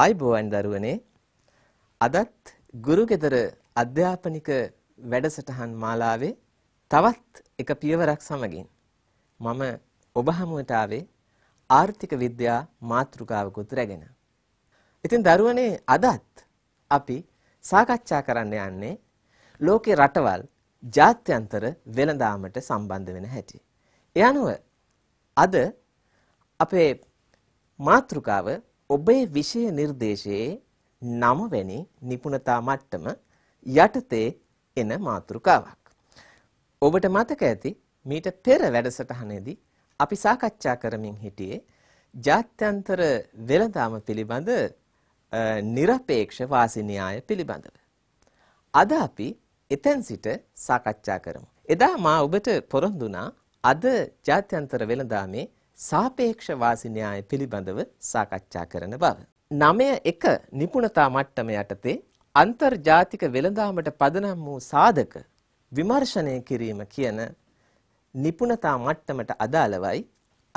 ආයිබෝවන් දරුවනේ අදත් ගුරුගෙදර අධ්‍යාපනික වැඩසටහන් මාලාවේ තවත් එක පියවරක් සමගින් මම ඔබ හමුවට ආවේ ආර්ථික විද්‍යා මාතෘකාවකුත් රැගෙන. ඉතින් දරුවනේ අදත් අපි සාකච්ඡා කරන්න යන්නේ ලෝකේ රටවල් ජාත්‍යන්තර වෙළඳාමට සම්බන්ධ වෙන හැටි. ඒ අනුව අද අපේ මාතෘකාව ඔබේ විෂය නිර්දේශයේ නමවැනි නිපුණතා මට්ටම යටතේ එන මාතෘකාවක්. ඔබට මතක ඇති මීට පෙර වැඩසටහනේදී අපි සාකච්ඡා කරමින් හිටියේ ජාත්‍යන්තර වෙළඳාම පිළිබඳ নিরপেক্ষ වාසි න්‍යාය පිළිබඳව. අද අපි එතෙන් සිට සාකච්ඡා කරමු. එදා මා ඔබට පොරොන්දුනා අද ජාත්‍යන්තර වෙළඳාමේ සාපේක්ෂ වාසි න්‍යාය පිළිබඳව සාකච්ඡා කරන බව. 9.1 නිපුණතා මට්ටම යටතේ අන්තර්ජාතික වෙළඳාමට පදනම් වූ සාධක විමර්ශනය කිරීම කියන නිපුණතා මට්ටමට අදාළවයි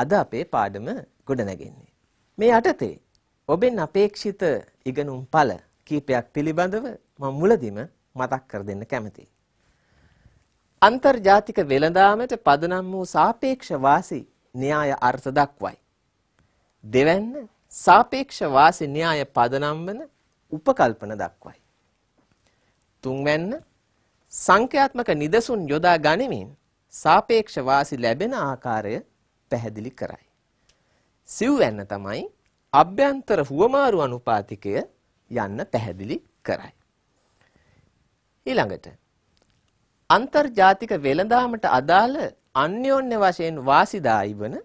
අද අපේ පාඩම ගොඩනගන්නේ. මේ යටතේ ඔබෙන් අපේක්ෂිත ඉගෙනුම් පළ කීපයක් පිළිබඳව මම මුලදිම මතක් කර දෙන්න කැමතියි. අන්තර්ජාතික වෙළඳාමට පදනම් වූ සාපේක්ෂ වාසි න්‍යාය අර්ථ දක්වයි. දෙවැන්න සාපේක්ෂ වාසි න්‍යාය පදනම් වන උපකල්පන දක්වයි. තුන්වැන්න සංඛ්‍යාත්මක නිදසුන් යොදා ගනිමින් සාපේක්ෂ වාසි ලැබෙන ආකාරය පැහැදිලි කරයි. සිව්වැන්න තමයි අභ්‍යන්තර හුවමාරු අනුපාතිකය යන්න පැහැදිලි කරයි. ඊළඟට අන්තර්ජාතික වෙළඳාමට අදාළ අන්‍යෝන්‍ය වශයෙන් වාසිදායි වන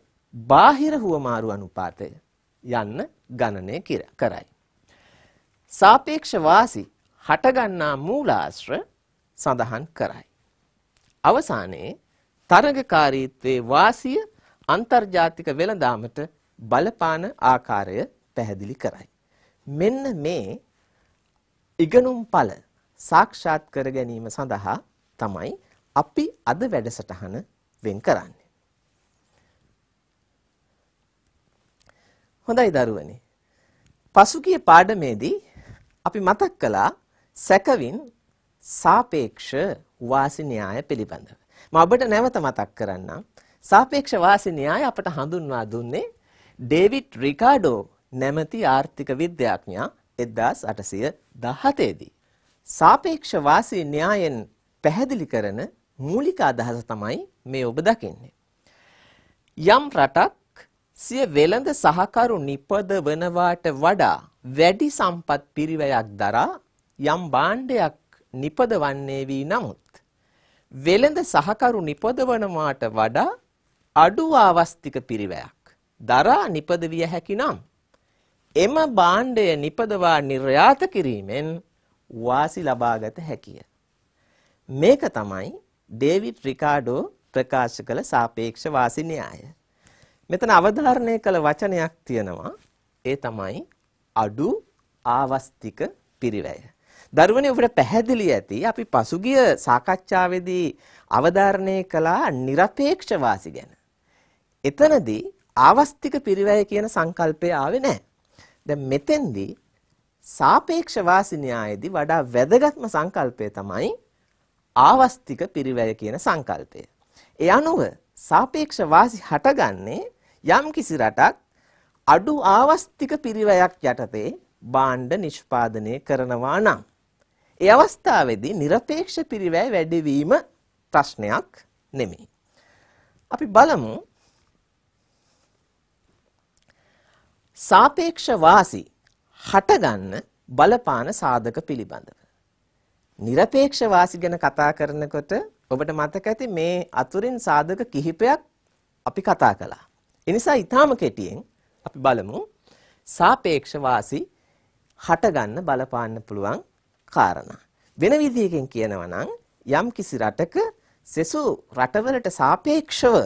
බාහිර හුවමාරු අනුපාතය යන්න ගණනය කරයි. සාපේක්ෂ වාසි හටගන්නා මූලාශ්‍ර සඳහන් කරයි. අවසානයේ තරගකාරීත්වයේ වාසිය අන්තර්ජාතික වෙළඳාමට බලපාන ආකාරය පැහැදිලි කරයි. මෙන්න මේ ඉගෙනුම් පල සාක්ෂාත් කර ගැනීම සඳහා තමයි අපි අද වැඩසටහන වෙන් කරන්නේ. හොඳයි දරුවනේ. පසුගිය පාඩමේදී අපි මතක් කළා සැකවින් සාපේක්ෂ වාසි න්‍යාය පිළිබඳව. මම ඔබට නැවත මතක් කරන්නම්. සාපේක්ෂ වාසි න්‍යාය අපට හඳුන්වා දුන්නේ ඩේවිඩ් රිකාඩෝ නැමැති ආර්ථික විද්‍යාඥයා 1817 දී. සාපේක්ෂ වාසි න්‍යායෙන් පැහැදිලි කරන මූලික අදහස තමයි මේ ඔබ දකින්නේ. යම් රටක් සිය වෙළඳ සහකරු නිපදවනවාට වඩා වැඩි සම්පත් පිරිවැයක් දරා යම් භාණ්ඩයක් නිපදවන්නේ වී නමුත් වෙළඳ සහකරු නිපදවනවාට වඩා අඩු ආවස්තික පිරිවැයක් දරා නිපදවිය හැකි නම් එම භාණ්ඩය නිපදවා නිර්යාත කිරීමෙන් වාසි ලබාගත හැකිය. මේක තමයි ඩේවිඩ් රිකාඩෝ ප්‍රකාශ කළ සාපේක්ෂ වාසි න්‍යාය. මෙතන අවධාරණය කළ වචනයක් තියෙනවා. ඒ තමයි අඩු ආවස්තික පිරිවැය. දරුවනේ ඔබට පැහැදිලි ඇති අපි පසුගිය සාකච්ඡාවේදී අවධාරණය කළා নিরপেক্ষ වාසි ගැන. එතනදී ආවස්තික පිරිවැය කියන සංකල්පය ආවේ නැහැ. දැන් මෙතෙන්දී සාපේක්ෂ වාසි න්‍යායයේදී වඩා වැදගත්ම සංකල්පය තමයි ආවස්තික පිරිවැය කියන සංකල්පය. ඒ අනුව සාපේක්ෂ වාසි හටගන්නේ යම්කිසි රටක් අඩු ආවස්තික පිරිවැයක් යටතේ භාණ්ඩ නිෂ්පාදනය කරනවා නම් ඒ අවස්ථාවේදී নিরপেক্ষ පිරිවැය වැඩිවීම ප්‍රශ්නයක් නෙමෙයි. අපි බලමු සාපේක්ෂ වාසි හටගන්න බලපාන සාධක පිළිබඳව. নিরপেක්ෂ වාසි ගැන කතා කරනකොට ඔබට මතක ඇති මේ අතුරින් සාධක කිහිපයක් අපි කතා කළා. ඒ නිසා ඊටාම කෙටියෙන් අපි බලමු සාපේක්ෂ වාසි හටගන්න බලපාන්න පුළුවන් කාරණා. වෙන විදිහකින් කියනවා නම් යම්කිසි රටක සෙසු රටවලට සාපේක්ෂව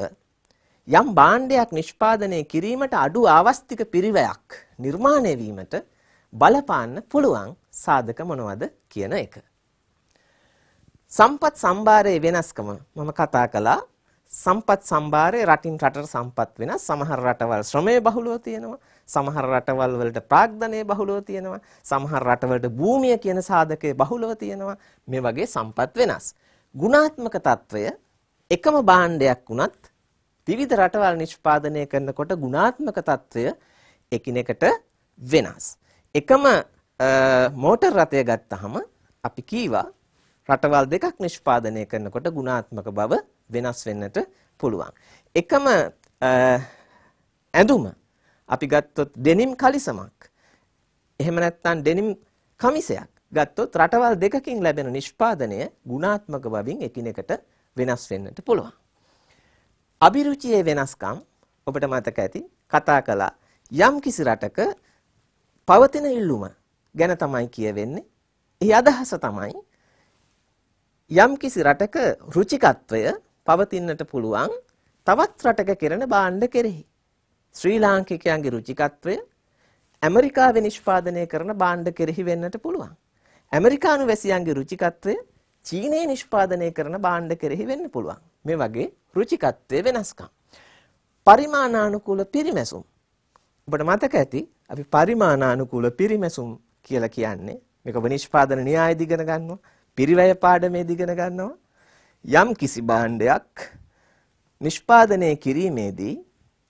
යම් භාණ්ඩයක් නිෂ්පාදනය කිරීමට අඩු ආවස්තික පිරිවැයක් නිර්මාණය වීමට බලපාන්න පුළුවන් සාධක මොනවද කියන එක. සම්පත් සම්භාරයේ වෙනස්කම මම කතා කළා සම්පත් සම්භාරයේ රටින් රටට සම්පත් වෙනස් සමහර රටවල් ශ්‍රමය බහුලව තියෙනවා සමහර රටවල් වලට ප්‍රාග්ධනය බහුලව තියෙනවා සමහර රටවලට භූමිය කියන සාධකය බහුලව තියෙනවා මේ වගේ සම්පත් වෙනස් ගුණාත්මක తত্ত্বය එකම භාණ්ඩයක් වුණත් විවිධ රටවල් නිෂ්පාදනය කරනකොට ගුණාත්මක తত্ত্বය එකිනෙකට වෙනස් එකම මෝටර් රථය ගත්තහම අපි කීවා රටවල් දෙකක් නිෂ්පාදනය කරනකොට ගුණාත්මක බව වෙනස් වෙන්නට පුළුවන්. එකම ඇඳුම අපි ගත්තොත් ඩෙනිම් කලිසමක්. එහෙම නැත්නම් ඩෙනිම් කමිසයක් ගත්තොත් රටවල් දෙකකින් ලැබෙන නිෂ්පාදනය ගුණාත්මක බවින් එකිනෙකට වෙනස් වෙන්නට පුළුවන්. අභිරුචියේ වෙනස්කම් ඔබට මතක ඇති කතා කළා යම් කිසි රටක පවතින ඉල්ලුම ගැන තමයි කියවෙන්නේ. එහි අදහස තමයි යම්කිසි රටක රුචිකත්වය පවතින්නට පුළුවන් තවත් රටක කෙරෙන භාණ්ඩ කෙරෙහි. ශ්‍රී ලාංකිකයන්ගේ රුචිකත්වය ඇමරිකාවේ නිෂ්පාදනය කරන භාණ්ඩ කෙරෙහි වෙන්නට පුළුවන්. ඇමරිකානු වැසියන්ගේ රුචිකත්වය චීනයේ නිෂ්පාදනය කරන භාණ්ඩ කෙරෙහි වෙන්න පුළුවන්. මේ වගේ රුචිකත්වයේ වෙනස්කම්. පරිමාණානුකූල පිරිමැසුම්. ඔබට මතක ඇති අපි පරිමාණානුකූල පිරිමැසුම් කියලා කියන්නේ මේක නිෂ්පාදන න්‍යායදී ඉගෙන ගන්නවා. පිරිවැය පාඩමේ දිගෙන ගන්නවා යම් කිසි භාණ්ඩයක් නිෂ්පාදනය කිරීමේදී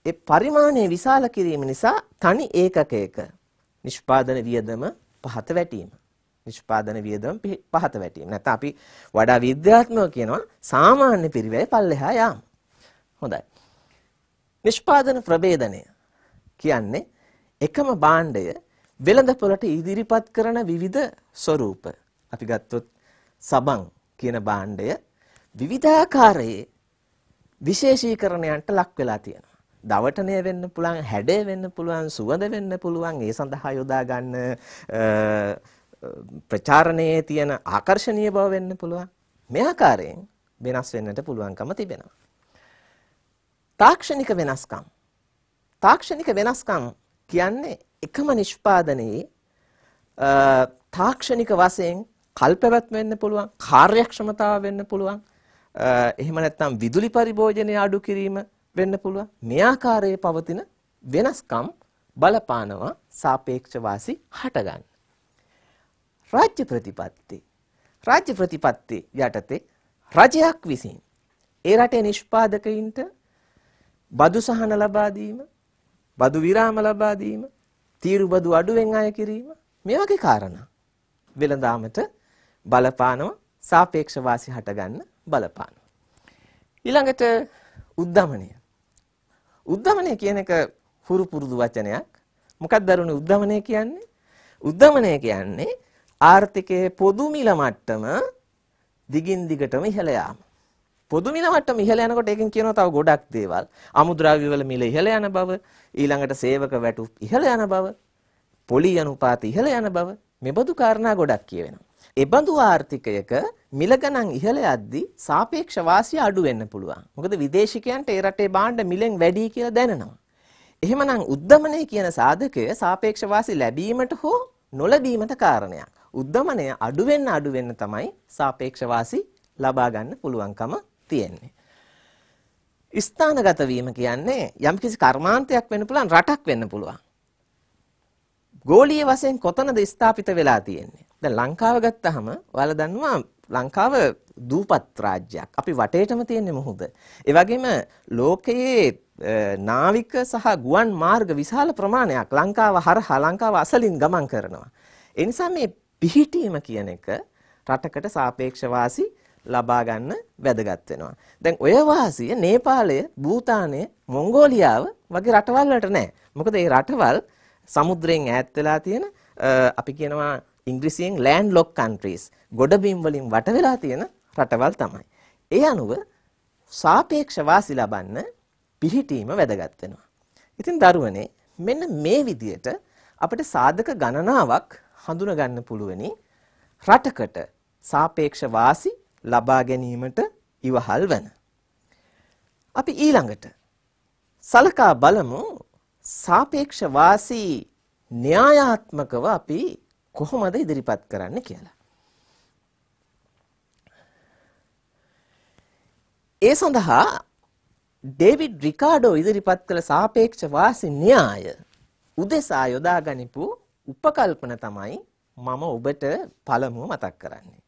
ඒ පරිමාණය විශාල කිරීම නිසා තනි ඒකකයක නිෂ්පාදන වියදම පහත වැටීම නිෂ්පාදන වියදම පහත වැටීම නැත්නම් අපි වඩා විද්‍යාත්මකව කියනවා සාමාන්‍ය පිරිවැය පල්ලෙහා යාම හොඳයි නිෂ්පාදන ප්‍රභේදනය කියන්නේ එකම භාණ්ඩය වෙළඳ පොළට ඉදිරිපත් කරන විවිධ ස්වරූප අපි ගත්තොත් සබන් කියන භාණ්ඩය විවිධාකාරයේ විශේෂීකරණයන්ට ලක් වෙලා තියෙනවා. දවටණය වෙන්න පුළුවන්, හැඩය වෙන්න පුළුවන්, සුවඳ වෙන්න පුළුවන්. ඒ සඳහා යොදා ගන්න ප්‍රචාරණයේ තියෙන ආකර්ෂණීය බව වෙන්න පුළුවන්. මේ ආකාරයෙන් වෙනස් වෙන්නට පුළුවන්කම තිබෙනවා. තාක්ෂණික වෙනස්කම්. තාක්ෂණික වෙනස්කම් කියන්නේ එකම නිෂ්පාදනයේ තාක්ෂණික වශයෙන් කල්පවැත්ම වෙන්න පුළුවන්, කාර්යක්ෂමතාව වෙන්න පුළුවන්. එහෙම නැත්නම් විදුලි පරිභෝජනය අඩු කිරීම වෙන්න පුළුවන්. මේ ආකාරයේ පවතින වෙනස්කම් බලපානවා සාපේක්ෂ වාසි හටගන්න. රාජ්‍ය ප්‍රතිපත්ති. රාජ්‍ය ප්‍රතිපත්ති යටතේ රජයක් විසින් ඒ රටේ නිෂ්පාදකයින්ට බදු සහන ලබා දීම, බදු විරාම ලබා දීම, තීරු බදු අඩුවෙන් අය කිරීම මේ වගේ කාරණා වෙළඳාමට බලපානවා සාපේක්ෂ වාසි හටගන්න බලපානවා. ඊළඟට උද්ධමනය. උද්ධමනය කියන එක හුරු පුරුදු වචනයක්. මොකක්ද දරුණු උද්ධමනය කියන්නේ? උද්ධමනය කියන්නේ ආර්ථිකයේ පොදු මිල මට්ටම දිගින් දිගටම ඉහළ යාම. පොදු මිල මට්ටම ඉහළ යනකොට ඒකෙන් කියනවා තව ගොඩක් දේවල්. අමුද්‍රව්‍ය වල මිල ඉහළ යන බව, ඊළඟට සේවක වැටුප් ඉහළ යන බව, පොලි අනුපාත ඉහළ යන බව, මෙබඳු කාරණා ගොඩක් කියවෙනවා. එබඳු ආර්ථිකයක මිල ගණන් ඉහළ යද්දී සාපේක්ෂ වාසිය අඩු වෙන්න පුළුවන්. මොකද විදේශිකයන්ට ඒ රටේ භාණ්ඩ මිලෙන් වැඩි කියලා දැනනවා. එහෙමනම් උද්දමනය කියන සාධකය සාපේක්ෂ වාසි ලැබීමට හෝ නොලැබීමට කාරණයක්. උද්දමනය අඩු වෙන්න අඩු වෙන්න තමයි සාපේක්ෂ වාසි ලබා ගන්න පුළුවන්කම තියෙන්නේ. ස්ථානගත වීම කියන්නේ යම්කිසි කර්මාන්තයක් වෙන්න පුළුවන් රටක් වෙන්න පුළුවන්. ගෝලීය වශයෙන් කොතනද ස්ථාපිත වෙලා තියෙන්නේ? දැන් ලංකාව ගත්තාම ඔයාලා දන්නවා ලංකාව දූපත් රාජ්‍යයක්. අපි වටේටම තියෙන්නේ මොහොත. ඒ වගේම ලෝකයේ නාවික සහ ගුවන් මාර්ග විශාල ප්‍රමාණයක් ලංකාව හරහා ලංකාව අසලින් ගමන් කරනවා. ඒ නිසා මේ පිහිටීම කියන එක රටකට සාපේක්ෂ වාසි ලබා ගන්න වැදගත් වෙනවා. දැන් ඔය වාසිය නේපාලය, භූතානය, මොංගෝලියාව වගේ රටවල් වලට නැහැ. මොකද මේ රටවල් සමුද්‍රයෙන් ඈත් වෙලා තියෙන අපි කියනවා ඉංග්‍රීසියෙන් ලෑන්ඩ් ලොක් කන්ට්‍රීස් ගොඩබිම් වලින් වට වෙලා තියෙන රටවල් තමයි. ඒ අනුව සාපේක්ෂ වාසි ලබන්න පිහිටීම වැදගත් වෙනවා. ඉතින් දරුවනේ මෙන්න මේ විදිහට අපිට සාධක ගණනාවක් හඳුනගන්න පුළුවනි රටකට සාපේක්ෂ වාසි ලබා ගැනීමට ඉවහල් වන. අපි ඊළඟට සලකා බලමු සාපේක්ෂ වාසී න්‍යායාත්මකව අපි කොහොමද ඉදිරිපත් කරන්න කියලා. ඒ සඳහා ඩේවිඩ් රිකාඩෝ ඉදිරිපත් කළ සාපේක්ෂ වාසි න්‍යාය උදෙසා යොදාගනිපු උපකල්පන තමයි මම ඔබට පළමුව මතක් කරන්නේ.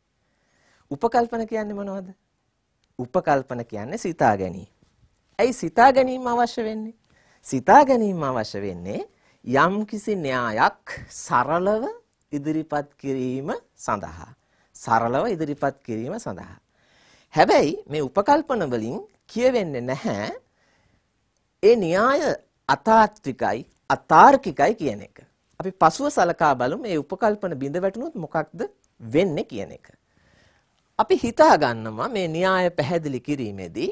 උපකල්පන කියන්නේ මොනවද? උපකල්පන කියන්නේ සිතා ගැනීම. ඇයි සිතා ගැනීම අවශ්‍ය වෙන්නේ? සිතා ගැනීම අවශ්‍ය වෙන්නේ යම්කිසි න්‍යායක් සරලව ඉදිරිපත් කිරීම සඳහා. සරලව ඉදිරිපත් කිරීම සඳහා. හැබැයි මේ උපකල්පන වලින් කියවෙන්නේ නැහැ ඒ න්‍යාය අතාත්විකයි අතාර්කිකයි කියන එක. අපි පසුව සලකා බලමු මේ උපකල්පන බිඳ වැටුනොත් මොකක්ද වෙන්නේ කියන එක. අපි හිතා ගන්නවා මේ න්‍යාය පැහැදිලි කිරීමේදී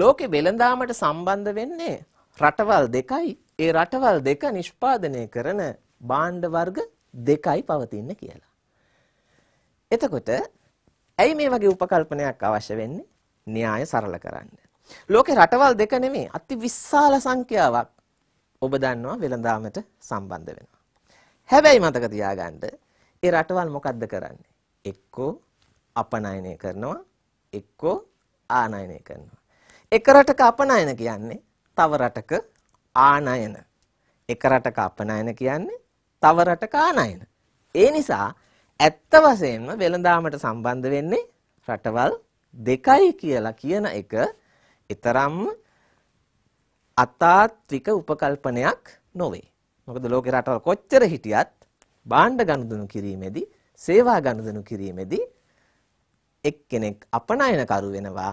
ලෝකෙ වෙළඳාමට සම්බන්ධ වෙන්නේ රටවල් දෙකයි ඒ රටවල් දෙක නිෂ්පාදනය කරන භාණ්ඩ වර්ග දෙකයි පවතින්නේ කියලා. එතකොට ඇයි මේ වගේ උපකල්පනයක් අවශ්‍ය වෙන්නේ? න්‍යාය සරල කරන්න. ලෝකේ රටවල් දෙක නෙමෙයි අති විශාල සංඛ්‍යාවක් ඔබ දන්නවා වෙළඳාමට සම්බන්ධ වෙනවා. හැබැයි මතක තියාගන්න ඒ රටවල් මොකද්ද කරන්නේ? එක්කෝ අපනයනය කරනවා, එක්කෝ ආනයනය කරනවා. එක රටක අපනයන කියන්නේ තව රටක ආනයන. එක රටක අපනයන කියන්නේ තව රටක ආනයන. ඒ නිසා ඇත්ත වශයෙන්ම වෙළඳාමට සම්බන්ධ වෙන්නේ රටවල් දෙකයි කියලා කියන එක ඊතරම්ම අතාත්වික උපකල්පනයක් නොවේ. මොකද ලෝකේ රටවල් කොච්චර හිටියත් භාණ්ඩ ගනුදෙනු කිරීමේදී සේවා ගනුදෙනු කිරීමේදී එක්කෙනෙක් අපනයනකරු වෙනවා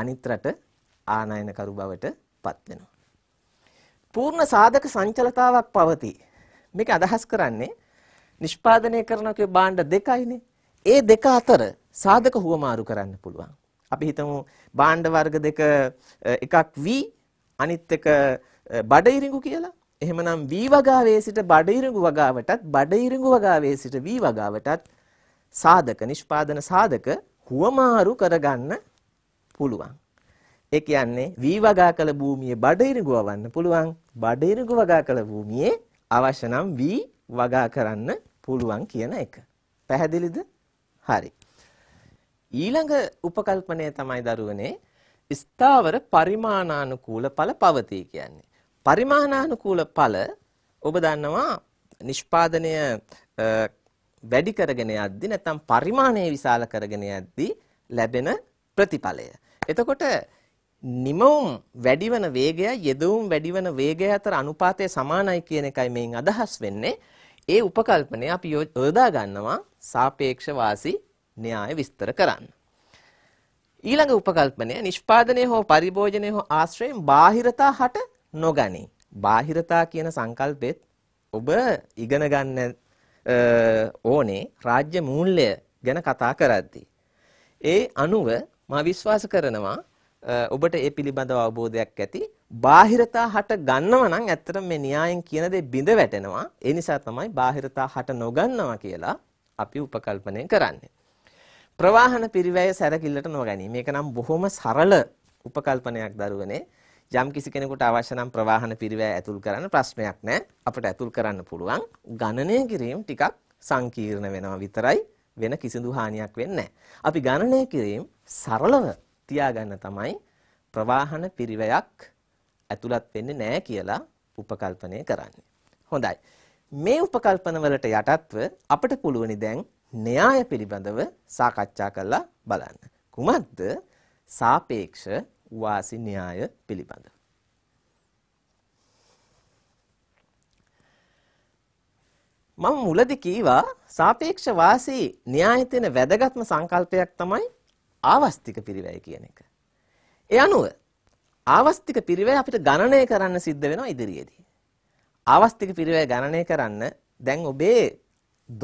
අනිත් රට ආනයනකරු බවට පත් වෙනවා. පූර්ණ සාධක සංචලතාවක් පවතී. මේක අදහස් කරන්නේ නිෂ්පාදනය කරන කිය භාණ්ඩ දෙකයිනේ. ඒ දෙක අතර සාධක හුවමාරු කරන්න පුළුවන්. අපි හිතමු භාණ්ඩ වර්ග දෙක එකක් V අනිත් එක බඩ ඉරිඟු කියලා. එහෙමනම් V වගාවේ සිට බඩ ඉරිඟු වගාවටත් බඩ ඉරිඟු වගාවේ සිට V වගාවටත් සාධක නිෂ්පාදන සාධක හුවමාරු කරගන්න පුළුවන්. ඒ කියන්නේ වී වගා කළ භූමියේ බඩිරුගු වවන්න පුළුවන්. බඩිරුගු වගා කළ භූමියේ අවශ්‍ය නම් වී වගා කරන්න පුළුවන් කියන එක. පැහැදිලිද? හරි. ඊළඟ උපකල්පනය තමයි දරුවනේ ස්ථාවර පරිමාණානුකූල ඵල පවතී කියන්නේ. පරිමාණානුකූල ඵල ඔබ දන්නවා නිෂ්පාදනය වැඩි කරගෙන යද්දී නැත්නම් පරිමාණය විශාල කරගෙන යද්දී ලැබෙන ප්‍රතිඵලය. එතකොට නිමවුම් වැඩිවන වේගය යෙදවුම් වැඩිවන වේගය අතර අනුපාතය සමානයි කියන එකයි මෙයින් අදහස් වෙන්නේ. ඒ උපකල්පනය අපි යොදා ගන්නවා සාපේක්ෂ වාසි න්‍යාය විස්තර කරන්න. ඊළඟ උපකල්පනය නිෂ්පාදනය හෝ පරිභෝජනය හෝ ආශ්‍රයෙන් බාහිරතා හට නොගනී. බාහිරතා කියන සංකල්පෙත් ඔබ ඉගෙන ගන්න ඕනේ රාජ්‍ය මූල්‍ය ගැන කතා කරද්දී. ඒ අනුව මා විශ්වාස කරනවා ඔබට ඒ පිළිබඳව අවබෝධයක් ඇති. බාහිරතා හට ගන්නව නම් ඇත්තටම මේ න්‍යායෙන් කියන දේ බිඳ වැටෙනවා. ඒ නිසා තමයි බාහිරතා හට නොගන්නවා කියලා අපි උපකල්පනය කරන්නේ. ප්‍රවාහන පිරිවැය සැරකිල්ලට නොගැනීම. මේක නම් බොහොම සරල උපකල්පනයක් දරුවනේ. යම් කිසි කෙනෙකුට අවශ්‍ය නම් ප්‍රවාහන පිරිවැය ඇතුල් කරන්න ප්‍රශ්නයක් නැහැ. අපිට ඇතුල් කරන්න පුළුවන්. ගණනය කිරීම ටිකක් සංකීර්ණ වෙනවා විතරයි. වෙන කිසිදු හානියක් වෙන්නේ නැහැ. අපි ගණනය කිරීම සරලව තියාගන්න තමයි ප්‍රවාහන පිරිවැයක් ඇතුළත් වෙන්නේ නැහැ කියලා උපකල්පනය කරන්නේ. හොඳයි. මේ උපකල්පන වලට යටත්ව අපිට පුළුවනි දැන් න්‍යාය පිළිබඳව සාකච්ඡා කරලා බලන්න. කුමක්ද සාපේක්ෂ වාසි න්‍යාය පිළිබඳව? මම මුලදී කීවා සාපේක්ෂ වාසී න්‍යායතන වැදගත්ම සංකල්පයක් තමයි ආවස්තික පිරිවැය කියන එක. ඒ අනුව ආවස්තික පිරිවැය අපිට ගණනය කරන්න සිද්ධ වෙනවා ඉදිරියේදී. ආවස්තික පිරිවැය ගණනය කරන්න දැන් ඔබේ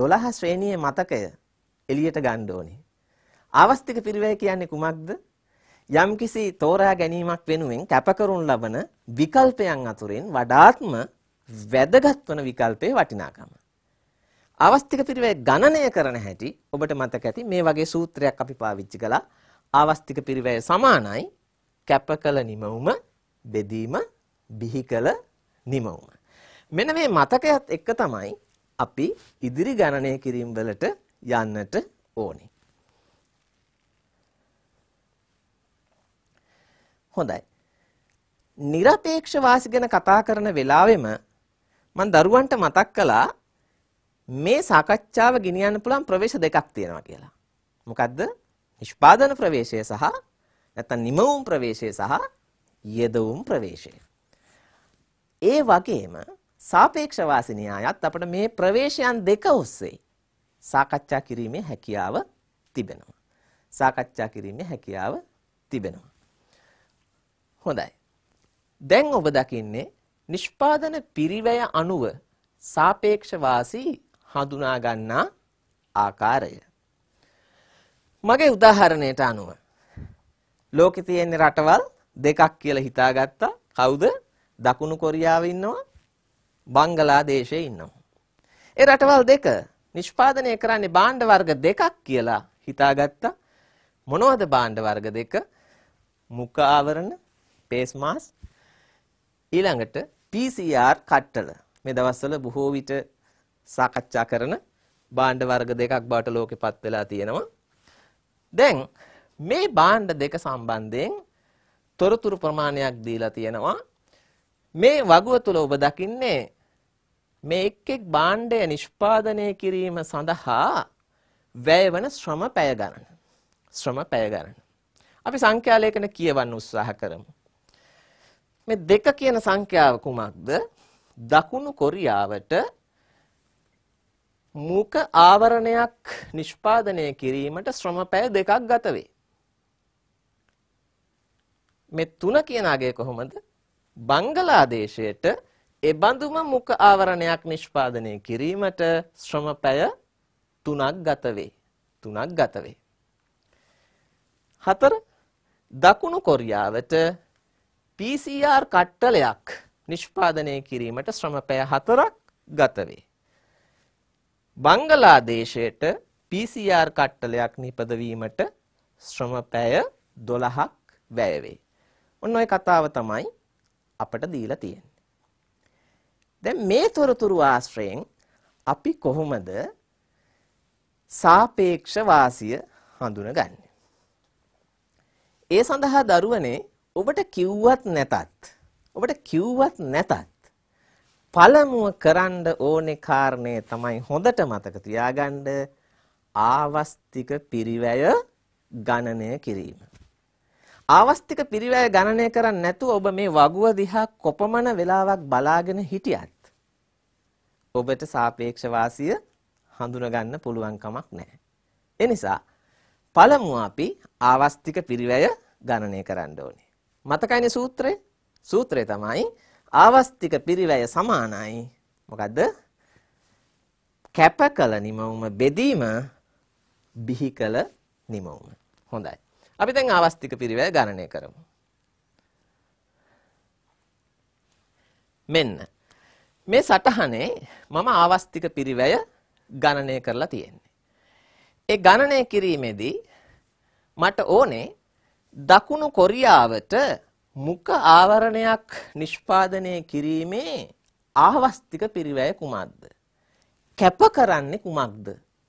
12 ශ්‍රේණියේ මතකය එළියට ගන්න ඕනේ. ආවස්තික පිරිවැය කියන්නේ කුමක්ද? යම්කිසි තෝරා ගැනීමක් වෙනුවෙන් කැපකරුන් ලබන විකල්පයන් අතුරින් වඩාත්ම වැදගත් වන විකල්පයේ වටිනාකම. ආවස්තික පිරිවැය ගණනය කරන හැටි ඔබට මතක ඇති මේ වගේ සූත්‍රයක් අපි පාවිච්චි කළා. ආවස්තික පිරිවැය සමානයි කැපකල නිමවුම බෙදීම බිහි කළ නිමවුම. මෙන්න මේ මතකයත් එක්ක තමයි අපි ඉදිරි ගණනය කිරීම වලට යන්නට ඕනේ. හොඳයි. নিরপেক্ষ වාසි ගැන කතා කරන වෙලාවෙම මම දරුවන්ට මතක් කළා මේ සාකච්ඡාව ගෙනියන්න පුළුවන් ප්‍රවේශ දෙකක් තියෙනවා කියලා. මොකද්ද? නිෂ්පාදන ප්‍රවේශය සහ නැත්නම් නිමවුම් ප්‍රවේශය සහ යෙදවුම් ප්‍රවේශය. ඒ වගේම සාපේක්ෂවාසී න්‍යායත් අපිට මේ ප්‍රවේශයන් දෙක ඔස්සේ සාකච්ඡා කිරීමේ හැකියාව තිබෙනවා. සාකච්ඡා කිරීමේ හැකියාව තිබෙනවා. හොඳයි. දැන් ඔබ දකින්නේ නිෂ්පාදන පිරිවැය අනුව සාපේක්ෂවාසී හඳුනා ගන්නා ආකාරය. මගේ උදාහරණයට අනුව ලෝකේ තියෙන රටවල් දෙකක් කියලා හිතාගත්තා. කවුද? දකුණු කොරියාව ඉන්නවා. බංගලාදේශය ඉන්නවා. ඒ රටවල් දෙක නිෂ්පාදනය කරන්නේ භාණ්ඩ වර්ග දෙකක් කියලා හිතාගත්තා. මොනවද භාණ්ඩ වර්ග දෙක? මුඛ ආවරණ, ෆේස් මාස්ක් ඊළඟට PCR කට්ටල. මේ දවස්වල බොහෝ විට සාකච්ඡා කරන භාණ්ඩ වර්ග දෙකක් බවට ලෝකෙපත් වෙලා තියෙනවා. දැන් මේ භාණ්ඩ දෙක සම්බන්ධයෙන් තොරතුරු ප්‍රමාණයක් දීලා තියෙනවා. මේ වගුව තුල ඔබ දකින්නේ මේ එක් එක් භාණ්ඩය නිෂ්පාදනය කිරීම සඳහා වැයවන ශ්‍රම පැය ගණන. ශ්‍රම පැය ගණන. අපි සංඛ්‍යාලේඛන කියවන්න උත්සාහ කරමු. මේ දෙක කියන සංඛ්‍යාව කුමක්ද? දකුණු කොරියාවට මූක ආවරණයක් නිෂ්පාදනය කිරීමට ශ්‍රම පැය දෙකක් ගත වේ. මේ තුන කියන අගය කොහොමද? බංගලාදේශයට එබඳුම මුඛ ආවරණයක් නිෂ්පාදනය කිරීමට ශ්‍රම පැය 3ක් ගත වේ. 3ක් ගත වේ. හතර දකුණු කොරියාවට PCR කට්ටලයක් නිෂ්පාදනය කිරීමට ශ්‍රම පැය 4ක් ගත වේ. බංගලාදේශයට PCR කට්ටලයක් නිපද වීමට ශ්‍රම පැය 12ක් වැය වේ. ඔන්න ඔය කතාව තමයි අපට දීලා තියෙන්නේ. දැන් මේ තොරතුරු ආශ්‍රයෙන් අපි කොහොමද සාපේක්ෂ වාසිය හඳුනගන්නේ? ඒ සඳහා දරුවනේ ඔබට කිව්වත් නැතත් ඔබට කිව්වත් නැතත් පළමුව කරන්න ඕනේ කාරණේ තමයි හොඳට මතක තියාගන්න ආවස්තික පිරිවැය ගණනය කිරීම. ආවස්තික පිරිවැය ගණනය කරන්නේ නැතුව ඔබ මේ වගුව දිහා කොපමණ වෙලාවක් බලාගෙන හිටියත් ඔබට සාපේක්ෂ වාසිය හඳුනගන්න පුළුවන් කමක් නැහැ. ඒ නිසා පළමුව අපි ආවස්තික පිරිවැය ගණනය කරන්න ඕනේ. මතකයිනේ සූත්‍රය? සූත්‍රය තමයි ආවස්තික පිරිවැය සමානයි මොකද්ද කැප කළ නිමවුම බෙදීම බිහි කළ නිමවුම හොඳයි අපි දැන් ආවස්තික පිරිවැය ගණනය කරමු මෙන්න මේ සටහනේ මම ආවස්තික පිරිවැය ගණනය කරලා තියෙන්නේ ඒ ගණනය කිරීමේදී මට ඕනේ දකුණු කොරියාවට මුඛ ආවරණයක් නිෂ්පාදනය කිරීමේ ආවස්තික පිරිවැය කුමක්ද? කැප කරන්නේ කුමක්ද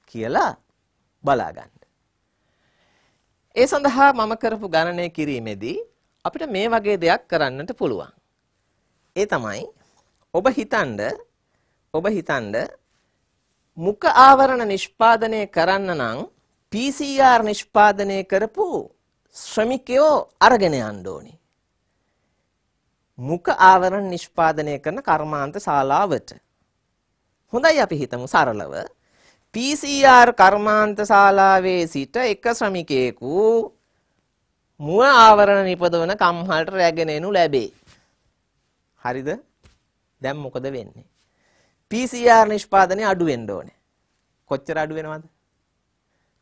කියලා බලා ගන්න. ඒ සඳහා මම කරපු ගණනය කිරීමේදී අපිට මේ වගේ දෙයක් කරන්නට පුළුවන්. ඒ තමයි ඔබ හිතනද ඔබ හිතනද මුඛ ආවරණ නිෂ්පාදනය කරන්න නම් PCR නිෂ්පාදනය කරපු ශ්‍රමිකයෝ අරගෙන යන්න ඕනේ. මුඛ ආවරණ නිෂ්පාදනය කරන කර්මාන්ත ශාලාවට. හොඳයි අපි හිතමු සරලව. PCR කර්මාන්ත ශාලාවේ සිට එක ශ්‍රමිකයෙකු මුව ආවරණ නිපදවන කම්හලට රැගෙන එනු ලැබේ. හරිද? දැන් මොකද වෙන්නේ? PCR නිෂ්පාදනය අඩු වෙන්න ඕනේ. කොච්චර අඩු වෙනවද?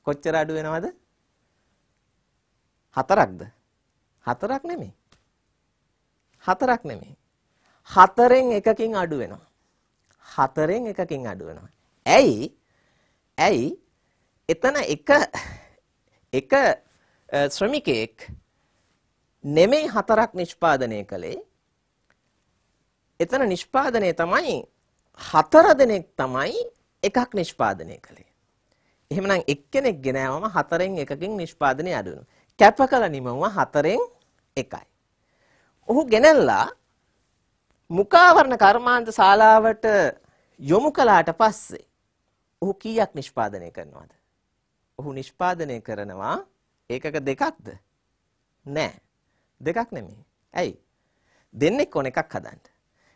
කොච්චර අඩු වෙනවද? හතරක්ද? හතරක් නෙමෙයි. හතරක් නෙමෙයි. හතරෙන් එකකින් අඩු වෙනවා. හතරෙන් එකකින් අඩු වෙනවා. ඇයි? ඇයි? එතන එක එක ශ්‍රමිකයෙක් නෙමෙයි හතරක් නිෂ්පාදනය කළේ. එතන නිෂ්පාදනය තමයි හතර දෙනෙක් තමයි එකක් නිෂ්පාදනය කළේ. එහෙමනම් එක්කෙනෙක් ගෙනෑවම හතරෙන් එකකින් නිෂ්පාදනය අඩු වෙනවා. කැප කළ නිමවුම හතරෙන් එකයි. ඔහු ගෙනල්ලා මුකාවරණ කර්මාන්ත ශාලාවට යොමු කළාට පස්සේ ඔහු කීයක් නිෂ්පාදනය කරනවද? ඔහු නිෂ්පාදනය කරනවා ඒකක දෙකක්ද? නෑ. දෙකක් නෙමෙයි. ඇයි? දෙන්නෙක් ඕන එකක් හදන්න.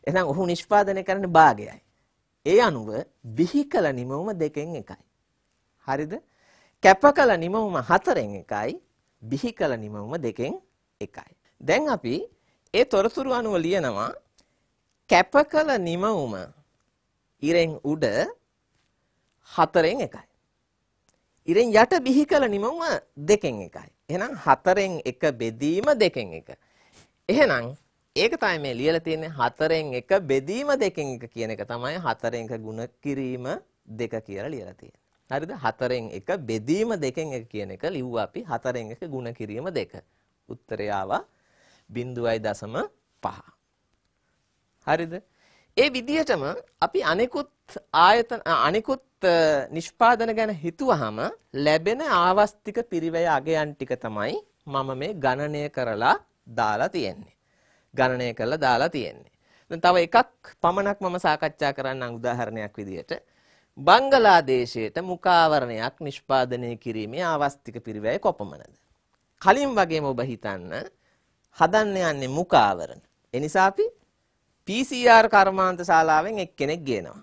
එහෙනම් ඔහු නිෂ්පාදනය කරන්නේ භාගයයි. ඒ අනුව බිහි කළ නිමවම දෙකෙන් එකයි. හරිද? කැප කළ නිමවම හතරෙන් එකයි. බිහි කළ නිමවම දෙකෙන් එකයි. දැන් අපි ඒ තොරතුරු අනුව ලියනවා කැපකල නිමවුම ඉරෙන් උඩ 4න් 1යි. ඉරෙන් යට බිහි කළ නිමවුම 2න් 1යි. එහෙනම් 4න් 1 බෙදීම 2න් 1. එහෙනම් ඒක තමයි මේ ලියලා තියෙන්නේ 4න් 1 බෙදීම 2න් 1 කියන එක තමයි 4න් 1 ගුණ කිරීම 2 කියලා ලියලා තියෙන්නේ. හරිද? 4න් 1 බෙදීම 2න් 1 කියන එක ලිව්වා අපි 4න් 1 ගුණ කිරීම 2. උත්තරය ආවා 4 0.5. හරිද? ඒ විදිහටම අපි අනෙකුත් ආයතන අනෙකුත් නිෂ්පාදන ගැන හිතුවහම ලැබෙන ආවස්තික පිරිවැය අගයන් ටික තමයි මම මේ ගණනය කරලා දාලා තියෙන්නේ. ගණනය කරලා දාලා තියෙන්නේ. දැන් තව එකක් පමණක් මම සාකච්ඡා කරන්න උදාහරණයක් විදිහට බංගලාදේශයට මුඛාවරණයක් නිෂ්පාදනය කිරීමේ ආවස්තික පිරිවැය කොපමණද? කලින් වගේම ඔබ හිතන්න හදන්න යන්නේ මුඛාවරණ. ඒ නිසා අපි PCR කර්මාන්ත ශාලාවෙන් එක්කෙනෙක් ගේනවා.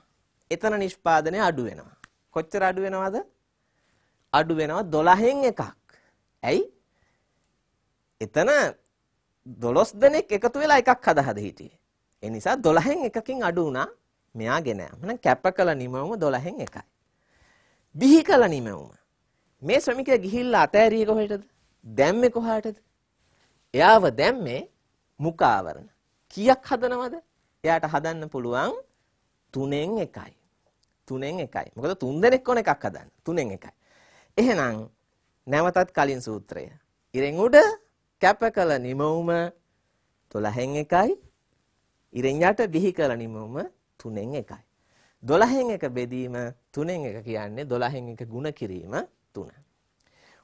එතන නිෂ්පාදනය අඩු වෙනවා. කොච්චර අඩු වෙනවද? අඩු වෙනවා 12න් එකක්. ඇයි? එතන 12 දෙනෙක් එකතු වෙලා එකක් හදහද හිටියේ. ඒ නිසා 12න් එකකින් අඩු වුණා මෙයා ගෙනෑම. නම් කැපකල නිමවම 12න් එකයි. බිහි කළ නිමවම. මේ ශ්‍රමිකයා ගිහිල්ලා අතෑරියේ කොහෙටද? දැම්මේ කොහාටද? එයාව දැම්මේ මුඛාවරණ. කීයක් හදනවද? එයාට හදන්න පුළුවන් 3න් 1යි. 3න් 1යි. මොකද 3 දෙනෙක් ඕන එකක් හදන්න. 3න් 1යි. එහෙනම් නැවතත් කලින් සූත්‍රය. ඉරෙන් උඩ කැපකල නිමවුම 12න් 1යි. ඉරෙන් යට බිහි කළ නිමවුම 3න් 1යි. 12න් 1 බෙදීම 3න් 1 කියන්නේ 12න් 1 ಗುಣ කිරීම 3.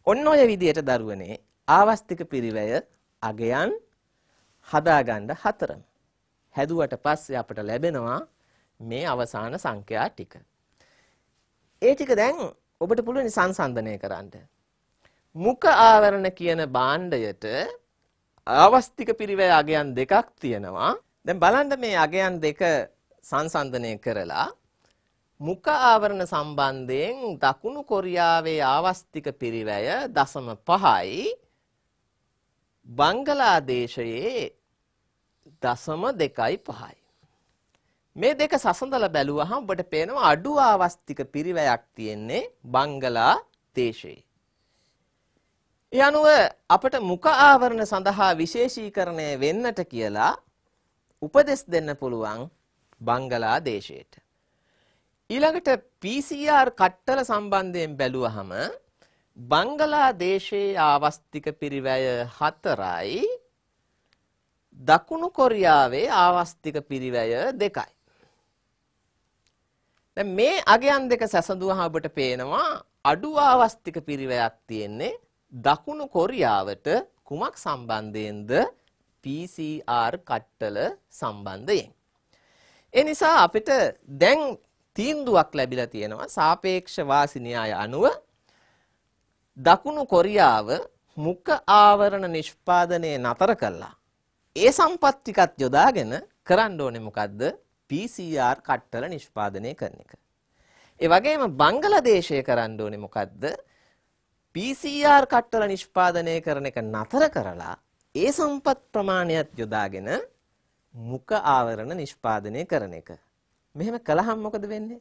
ඔන්න ඔය විදිහට දරුවනේ ආවස්තික පිරිවැය අගයන් හදාගන්න හතරම. හැදුවට පස්සේ අපට ලැබෙනවා මේ අවසාන සංඛ්‍යා ටික. ඒ ටික දැන් ඔබට පුළුවන් සංසන්දනය කරන්න. මුඛ ආවරණ කියන භාණ්ඩයට ආවස්තික පිරිවැය අගයන් දෙකක් තියෙනවා. දැන් බලන්න මේ අගයන් දෙක සංසන්දනය කරලා මුඛ ආවරණ සම්බන්ධයෙන් දකුණු කොරියාවේ ආවස්තික පිරිවැය 0.5යි බංගලාදේශයේ දසම දෙකයි පහයි. මේ දෙක සසඳල බැලුවහම ඔබට පේනවා අඩු ආවස්තික පිරිවැයක් තියෙන්නේ බංගලා දේශයේ. ඒ අනුව අපට මුඛ ආවරණ සඳහා විශේෂීකරණය වෙන්නට කියලා උපදෙස් දෙන්න පුළුවන් බංගලා දේශයට. ඊළඟට PCR කට්ටල සම්බන්ධයෙන් බැලුවහම බංගලාදේශයේ ආවස්තික පිරිවැය හතරයි දකුණු කොරියාවේ ආවස්තික පිරිවැය දෙකයි. මේ අගයන් දෙක සැසඳුවහ ඔබට පේනවා අඩු ආවස්තික පිරිවැයක් තියෙන්නේ දකුණු කොරියාවට කුමක් සම්බන්ධයෙන්ද PCR කට්ටල සම්බන්ධයෙන්. ඒ නිසා අපිට දැන් තීන්දුවක් ලැබිලා තියෙනවා සාපේක්ෂ වාසි න්‍යාය අනුව දකුණු කොරියාව මුඛ ආවරණ නිෂ්පාදනය නතර කළා. ඒ සම්පත් ටිකත් යොදාගෙන කරන්න ඕනේ මොකද්ද? PCR කට්ටල නිෂ්පාදනය කරන එක. ඒ වගේම බංගලාදේශය කරන්න ඕනේ මොකද්ද? PCR කට්ටල නිෂ්පාදනය කරන එක නතර කරලා ඒ සම්පත් ප්‍රමාණයත් යොදාගෙන මුඛ ආවරණ නිෂ්පාදනය කරන එක. මෙහෙම කළහම මොකද වෙන්නේ?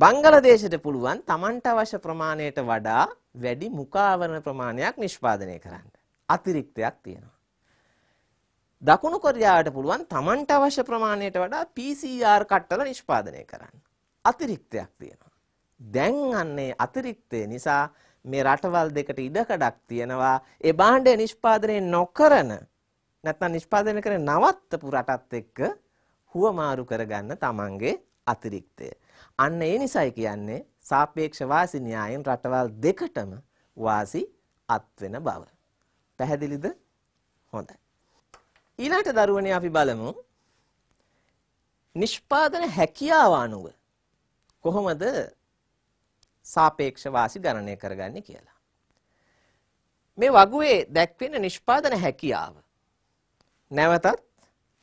බංගලාදේශයට පුළුවන් Tamanට අවශ්‍ය ප්‍රමාණයට වඩා වැඩි මුඛාවරණ ප්‍රමාණයක් නිෂ්පාදනය කරන්න. අතිරික්තයක් තියෙනවා. දකුණු කොරියාවට පුළුවන් Tamanට අවශ්‍ය ප්‍රමාණයට වඩා PCR කට්ටල නිෂ්පාදනය කරන්න. අතිරික්තයක් තියෙනවා. දැන් අන්නේ අතිරික්තය නිසා මේ රටවල් දෙකට ඉඩකඩක් තියෙනවා. ඒ භාණ්ඩය නිෂ්පාදනය නොකරන නැත්නම් නිෂ්පාදනය කරන නවත්තපු රටත් එක්ක හුවමාරු කරගන්න Tamanගේ අතිරික්තය. අන්න ඒ නිසයි කියන්නේ සාපේක්ෂ වාසි න්‍යායෙන් රටවල් දෙකටම වාසි අත් වෙන බව. පැහැදිලිද? හොඳයි. ඊළඟට දරුවනේ අපි බලමු නිෂ්පාදන හැකියාව අනුව කොහොමද සාපේක්ෂ වාසි ගණනය කරගන්නේ කියලා. මේ වගුවේ දැක්වෙන නිෂ්පාදන හැකියාව නැවතත්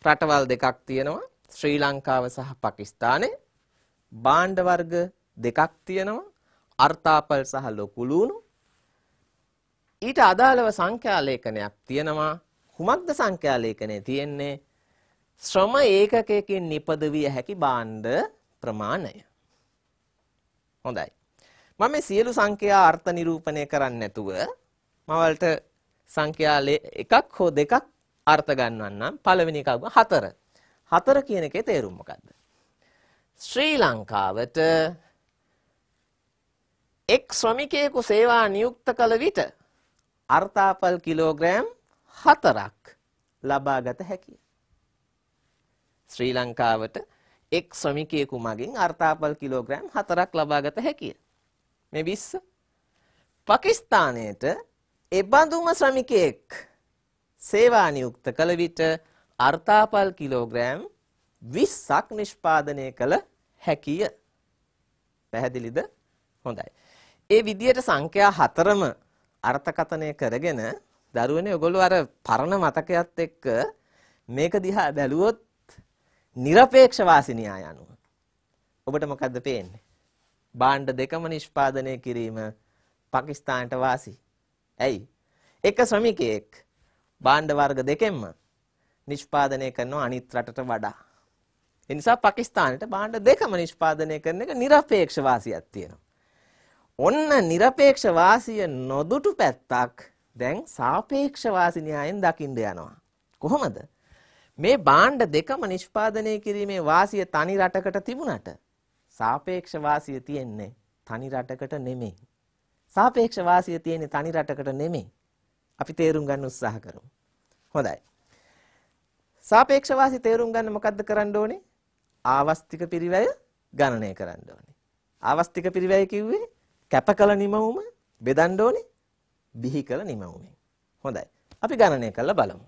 රටවල් දෙකක් තියෙනවා ශ්‍රී ලංකාව සහ පකිස්තානය. භාණ්ඩ වර්ග දෙකක් තියෙනවා අර්ථාපල් සහ ලොකු ලුණු ඊට අදාළව සංඛ්‍යා ලේඛනයක් තියෙනවා කුමක්ද සංඛ්‍යා ලේඛනයේ තියෙන්නේ ශ්‍රම ඒකකයකින් නිපද විය හැකි භාණ්ඩ ප්‍රමාණය හොඳයි මම මේ සියලු සංඛ්‍යා අර්ථ නිරූපණය කරන්නේ නැතුව මවලට සංඛ්‍යා එකක් හෝ දෙකක් අර්ථ ගන්නවන්නම් පළවෙනි එකක් හතර හතර කියන එකේ තේරුම මොකද්ද ශ්‍රී ලංකාවට එක් ශ්‍රමිකයෙකු සේවා නියුක්ත කළ විට අර්ථාපල් කිලෝග්‍රෑම් හතරක් ලබාගත හැකිය. ශ්‍රී ලංකාවට එක් ශ්‍රමිකයෙකු මගින් අර්ථාපල් කිලෝග්‍රෑම් හතරක් ලබාගත හැකිය. මේ විස්ස. පකිස්ථානයට එබඳුම ශ්‍රමිකයෙක් සේවා නියුක්ත කළ විට අර්ථාපල් කිලෝග්‍රෑම් 20ක් නිෂ්පාදනය කළ හැකිය. පැහැදිලිද? හොඳයි. ඒ විදියට සංඛ්‍යා හතරම අර්ථකථනය කරගෙන දරුවනේ ඔයගොල්ලෝ අර පරණ මතකයත් එක්ක මේක දිහා බැලුවොත් নিরপেক্ষ වාසිනියා යනුව ඔබට මොකද්ද පේන්නේ? භාණ්ඩ දෙකම නිෂ්පාදනය කිරීම පාකිස්තානට වාසි. ඇයි? එක ශ්‍රමිකයෙක් භාණ්ඩ වර්ග දෙකෙන්ම නිෂ්පාදනය කරනවා අනිත් රටට වඩා. ඒ නිසා පාකිස්තානට භාණ්ඩ දෙකම නිෂ්පාදනය කරන එක নিরপেক্ষ වාසියක් තියෙනවා. ඔන්න নিরপেක්ෂ වාසිය නොදුටු පැත්තක් දැන් සාපේක්ෂ වාසි න්‍යායෙන් දකින්න යනවා. කොහොමද? මේ භාණ්ඩ දෙකම නිෂ්පාදනය කිරීමේ වාසිය තනි රටකට තිබුණට සාපේක්ෂ වාසිය තියෙන්නේ තනි රටකට නෙමෙයි. සාපේක්ෂ වාසිය තියෙන්නේ තනි රටකට නෙමෙයි. අපි තේරුම් ගන්න උත්සාහ කරමු. හොඳයි. සාපේක්ෂ වාසි තේරුම් ගන්න මොකද්ද කරන්න ඕනේ? ආවස්තික පිරිවැය ගණනය කරන්න ඕනේ. ආවස්තික පිරිවැය කිව්වේ කැපකල නිමවුම බෙදන්න ඕනේ බිහි කළ නිමවුමෙන්. හොඳයි. අපි ගණනය කරලා බලමු.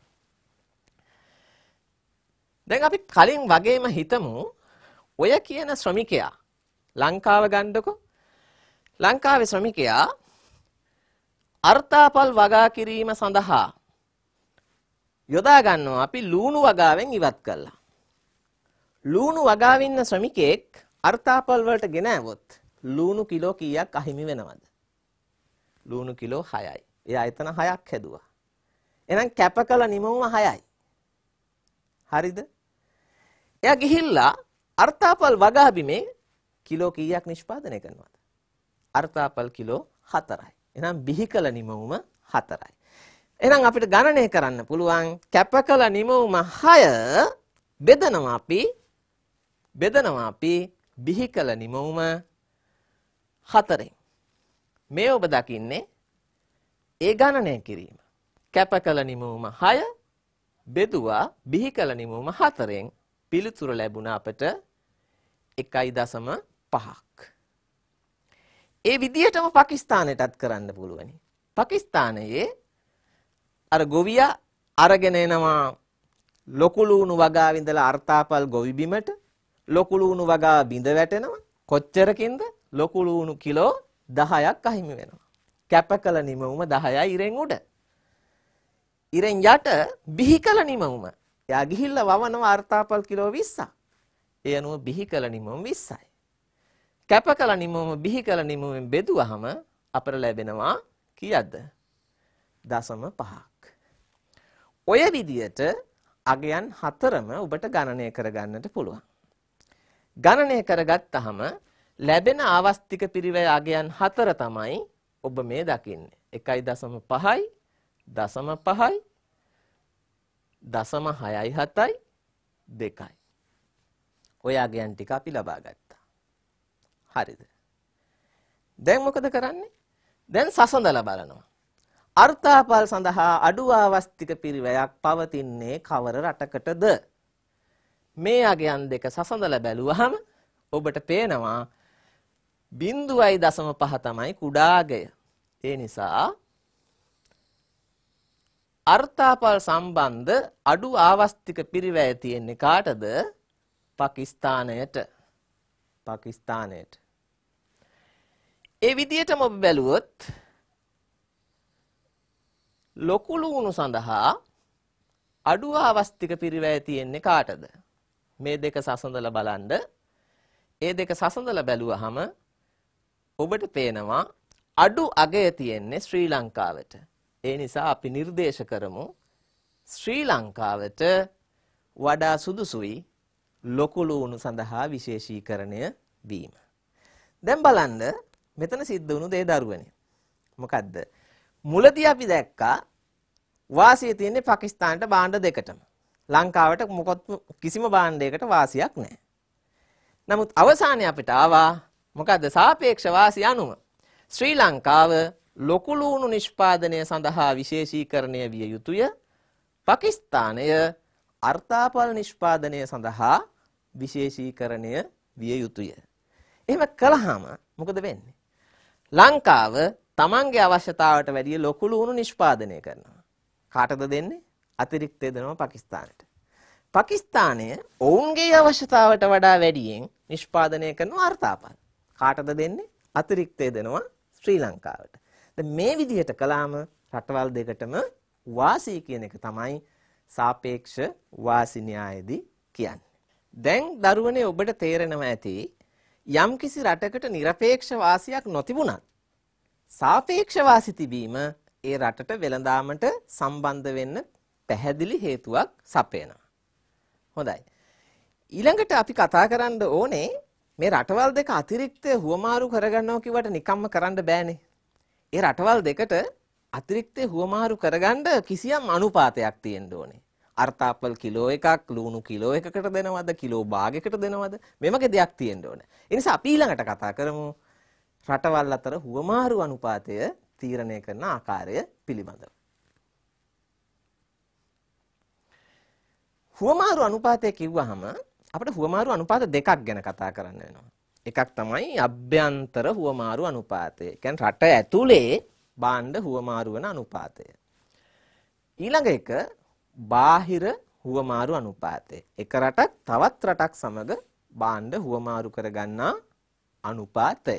දැන් අපි කලින් වගේම හිතමු ඔය කියන ශ්‍රමිකයා ලංකාව ගන්නකො ලංකාවේ ශ්‍රමිකයා අර්ථාපල් වගා කිරීම සඳහා යොදා ගන්නවා අපි ලූණු වගාවෙන් ඉවත් කළා. ලූණු වගාවින්න ශ්‍රමිකෙක් අර්ථාපල් වලට ගෙන આવොත් ලුණු කිලෝ කීයක් අහිමි වෙනවද? ලුණු කිලෝ 6යි. ඒ ආයතන 6ක් හැදුවා. එහෙනම් කැප කළ නිමවුම 6යි. හරිද? එයා ගිහිල්ලා අර්ථාපල් වගාබිමේ කිලෝ කීයක් නිෂ්පාදනය කරනවද? අර්ථාපල් කිලෝ 4යි. එහෙනම් බිහි කළ නිමවුම 4යි. එහෙනම් අපිට ගණනය කරන්න පුළුවන් කැප කළ නිමවුම 6 බෙදනවා අපි බෙදනවා අපි බිහි කළ නිමවුම හතරෙන්. මේ ඔබ දකින්නේ ඒ ගණනය කිරීම. කැප කළ නිමූම 6 බෙදුවා බිහි කළ නිමූම 4ෙන් පිළිතුර ලැබුණා අපට 1.5ක්. ඒ විදිහටම පාකිස්තානයටත් කරන්න පුළුවනි. පාකිස්තානයේ අර ගොවියා අරගෙන එනවා ලොකුලූණු වගාව ඉඳලා අර්ථාපල් ගොවිබිමට ලොකුලූණු වගා බිඳ වැටෙනවා. කොච්චරකින්ද? ලොකුළුණු කිලෝ 10ක් අහිමි වෙනවා. කැපකල නිමවුම 10යි ඉරෙන් උඩ. ඉරෙන් යට බිහිකල නිමවුම. එයා ගිහිල්ලා වවනවා අර්ථාපල් කිලෝ 20ක්. ඒ අනුව බිහිකල නිමවුම 20යි. කැපකල නිමවුම බිහිකල නිමවුමෙන් බෙදුවහම අපට ලැබෙනවා කීයක්ද? දශම 5ක්. ඔය විදියට අගයන් හතරම ඔබට ගණනය කරගන්නට පුළුවන්. ගණනය කරගත්තහම ලැබෙන ආවස්තික පිරිවැය අගයන් හතර තමයි ඔබ මේ දකින්නේ. 1.5යි, 0.5යි, 0.6යි 7යි, 2යි. ඔය අගයන් ටික අපි ලබා ගත්තා. හරිද? දැන් මොකද කරන්නේ? දැන් සසඳලා බලනවා. අර්ථාපල් සඳහා අඩු ආවස්තික පිරිවැයක් පවතින්නේ කවර රටකටද? මේ අගයන් දෙක සසඳලා බැලුවහම ඔබට පේනවා බින්දුවයි දසම පහ තමයි කුඩාගය. ඒ නිසා අර්ථාපල් සම්බන්ධ අඩු ආවස්තික පිරිවැය තියෙන්නේ කාටද? පාකිස්තානයට. පාකිස්තානයට. ඒ විදිහටම ඔබ බැලුවොත් ලොකු ලුණු සඳහා අඩු ආවස්තික පිරිවැය තියෙන්නේ කාටද? මේ දෙක සසඳලා බලන්න. ඒ දෙක සසඳලා බැලුවහම ඔබට පේනවා අඩු අගය තියෙන්නේ ශ්‍රී ලංකාවට. ඒ නිසා අපි නිර්දේශ කරමු ශ්‍රී ලංකාවට වඩා සුදුසුයි ලොකු ලුණු සඳහා විශේෂීකරණය වීම. දැන් බලන්න මෙතන සිද්ධ වුණු දේ දරුවනේ. මොකද්ද? මුලදී අපි දැක්කා වාසිය තියෙන්නේ පාකිස්තානට බාණ්ඩ දෙකටම. ලංකාවට මොකොත් කිසිම බාණ්ඩයකට වාසියක් නැහැ. නමුත් අවසානයේ අපිට ආවා මොකද සාපේක්ෂ වාසි අනුව ශ්‍රී ලංකාව ලොකු ලුණු නිෂ්පාදනය සඳහා විශේෂීකරණය විය යුතුය. පාකිස්තානය අර්ථාපල් නිෂ්පාදනය සඳහා විශේෂීකරණය විය යුතුය. එහෙම කළාම මොකද වෙන්නේ? ලංකාව තමන්ගේ අවශ්‍යතාවට වැඩිය ලොකු ලුණු නිෂ්පාදනය කරනවා. කාටද දෙන්නේ? අතිරික්තය දෙනවා පාකිස්තානයට. පාකිස්තානය ඔවුන්ගේ අවශ්‍යතාවට වඩා වැඩියෙන් නිෂ්පාදනය කරන අර්ථාපල්. කාටද දෙන්නේ? අතිරික්තය දෙනවා ශ්‍රී ලංකාවට. දැන් මේ විදිහට කළාම රටවල් දෙකටම වාසී කියන එක තමයි සාපේක්ෂ වාසි න්‍යායදී කියන්නේ. දැන් දරුවනේ ඔබට තේරෙනවා ඇති යම්කිසි රටකට নিরপেক্ষ වාසියක් නොතිබුණත් සාපේක්ෂ වාසි තිබීම ඒ රටට වෙළඳාමට සම්බන්ධ වෙන්න පැහැදිලි හේතුවක් සපයනවා. හොඳයි. ඊළඟට අපි කතා කරන්න ඕනේ මේ රටවල් දෙක අතිරික්තය හුවමාරු කරගන්නවා කිව්වට නිකම්ම කරන්න බෑනේ. ඒ රටවල් දෙකට අතිරික්තය හුවමාරු කරගන්න කිසියම් අනුපාතයක් තියෙන්න ඕනේ. අර්ථාපල් කිලෝ එකක් ලුණු කිලෝ එකකට දෙනවද කිලෝ භාගයකට දෙනවද මේ වගේ දෙයක් තියෙන්න ඕනේ. ඒ නිසා අපි ඊළඟට කතා කරමු රටවල් අතර හුවමාරු අනුපාතය තීරණය කරන ආකාරය පිළිබඳව. හුවමාරු අනුපාතය කිව්වහම අපිට හුවමාරු අනුපාත දෙකක් ගැන කතා කරන්න වෙනවා. එකක් තමයි අභ්‍යන්තර හුවමාරු අනුපාතය. කියන්නේ රට ඇතුලේ භාණ්ඩ හුවමාරු වෙන අනුපාතය. ඊළඟ එක බාහිර හුවමාරු අනුපාතය. එක රටක් තවත් රටක් සමග භාණ්ඩ හුවමාරු කරගන්නා අනුපාතය.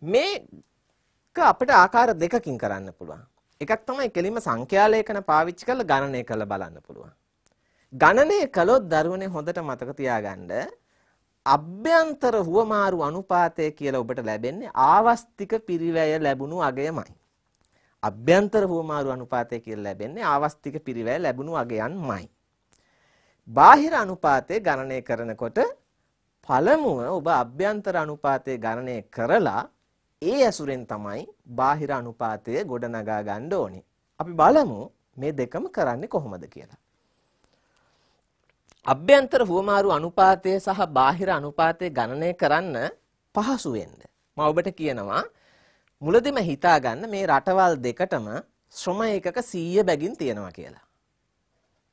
මේක අපිට ආකාර දෙකකින් කරන්න පුළුවන්. එකක් තමයි කෙලින්ම සංඛ්‍යාලේඛන පාවිච්චි කරලා ගණනය කරලා බලන්න පුළුවන්. ගණනය කළොත් දරුවනේ හොඳට මතක තියාගන්න අභ්‍යන්තර හුවමාරු අනුපාතය කියලා ඔබට ලැබෙන්නේ ආවස්තික පිරිවැය ලැබුණු අගයමයි. අභ්‍යන්තර හුවමාරු අනුපාතය කියලා ලැබෙන්නේ ආවස්තික පිරිවැය ලැබුණු අගයන්මයි. බාහිර අනුපාතය ගණනය කරනකොට පළමුව ඔබ අභ්‍යන්තර අනුපාතය ගණනය කරලා ඒ ඇසුරෙන් තමයි බාහිර අනුපාතය ගොඩනගා ගන්න ඕනේ. අපි බලමු මේ දෙකම කරන්නේ කොහොමද කියලා. අභ්‍යන්තර හුවමාරු අනුපාතය සහ බාහිර අනුපාතය ගණනය කරන්න පහසු වෙන්න. මම ඔබට කියනවා මුලදිම හිතාගන්න මේ රටවල් දෙකටම ශ්‍රම ඒකක 100 බැගින් තියෙනවා කියලා.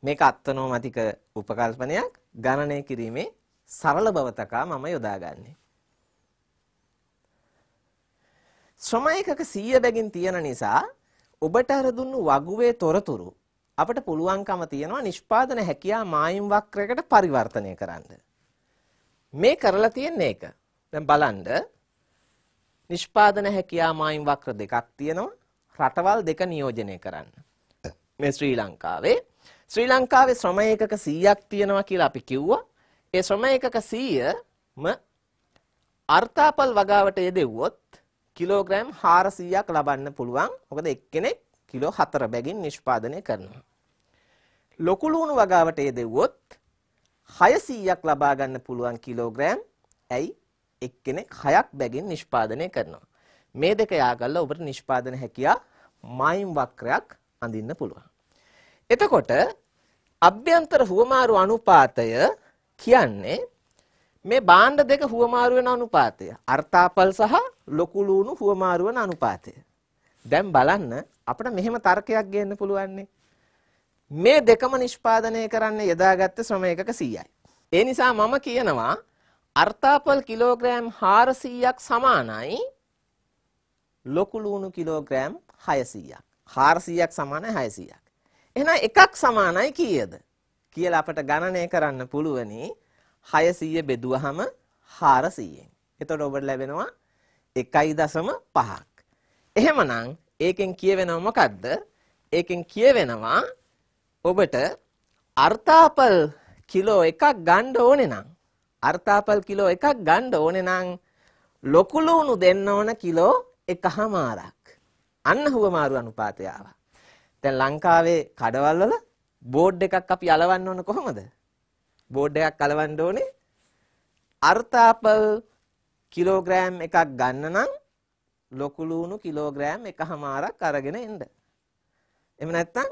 මේක අත්නෝමතික උපකල්පනයක් ගණනය කිරීමේ සරල බවතකා මම යොදාගන්නේ. ශ්‍රම ඒකක 100 බැගින් තියෙන නිසා ඔබට අර දුන්නු වගුවේ තොරතුරු අපට පුළුවන්කම තියෙනවා නිෂ්පාදන හැකියා මායිම් වක්‍රයකට පරිවර්තනය කරන්න. මේ කරලා තියෙන එක. දැන් බලන්න නිෂ්පාදන හැකියා මායිම් වක්‍ර දෙකක් තියෙනවා. රටවල් දෙක නියෝජනය කරන්න. මේ ශ්‍රී ලංකාවේ ශ්‍රී ලංකාවේ ශ්‍රම ඒකක 100ක් තියෙනවා කියලා අපි කිව්වා. ඒ ශ්‍රම ඒකක 100ම අර්ථාපල් වගාවට යෙදෙව්වොත් කිලෝග්‍රෑම් 400ක් ලබන්න පුළුවන්. මොකද එක්කෙනෙක් කිලෝ 4 බැගින් නිෂ්පාදනය කරනවා. ලොකු ලුණු වගාවට යදෙව්වොත් 600ක් ලබා ගන්න පුළුවන් කිලෝග්‍රෑම්. ඇයි? එක්කෙනෙක් 6ක් බැගින් නිෂ්පාදනය කරනවා. මේ දෙක යාගල්ලා ඔබට නිෂ්පාදන හැකියාව මයින් වක්‍රයක් අඳින්න පුළුවන්. එතකොට අභ්‍යන්තර හුවමාරු අනුපාතය කියන්නේ මේ භාණ්ඩ දෙක හුවමාරු වෙන අනුපාතය. අර්ථාපල් සහ ලොකු ලුණු හුවමාරු වෙන අනුපාතය. දැන් බලන්න අපිට මෙහෙම තර්කයක් ගේන්න පුළුවන්නේ. මේ දෙකම නිෂ්පාදනය කරන්න යොදාගත්ත ශ්‍රම එකක 100යි. ඒ නිසා මම කියනවා අර්ථාපල් කිලෝග්‍රෑම් 400ක් සමානයි ලොකු ලුණු කිලෝග්‍රෑම් 600ක්. 400ක් සමානයි 600ක්. එහෙනම් එකක් සමානයි කීයද කියලා අපට ගණනය කරන්න පුළුවනි 600 බෙදුවහම 400න්. එතකොට ඔබට ලැබෙනවා 1.5ක්. එහෙමනම් ඒකෙන් කියවෙනව මොකද්ද? ඒකෙන් කියවෙනවා ඔබට අර්ථාපල් කිලෝ එකක් ගන්න ඕනේ නම් අර්ථාපල් කිලෝ එකක් ගන්න ඕනේ නම් ලොකු ලුණු දෙන්න ඕන කිලෝ එකහමාරක්. අන්න හුවමාරු අනුපාතය ආවා. දැන් ලංකාවේ කඩවල් වල බෝඩ් එකක් අපි අලවන්න ඕන කොහොමද? බෝඩ් එකක් අලවන්න ඕනේ අර්ථාපල් කිලෝග්‍රෑම් එකක් ගන්න නම් ලොකු ලුණු කිලෝග්‍රෑම් එකහමාරක් අරගෙන එන්න. එහෙම නැත්නම්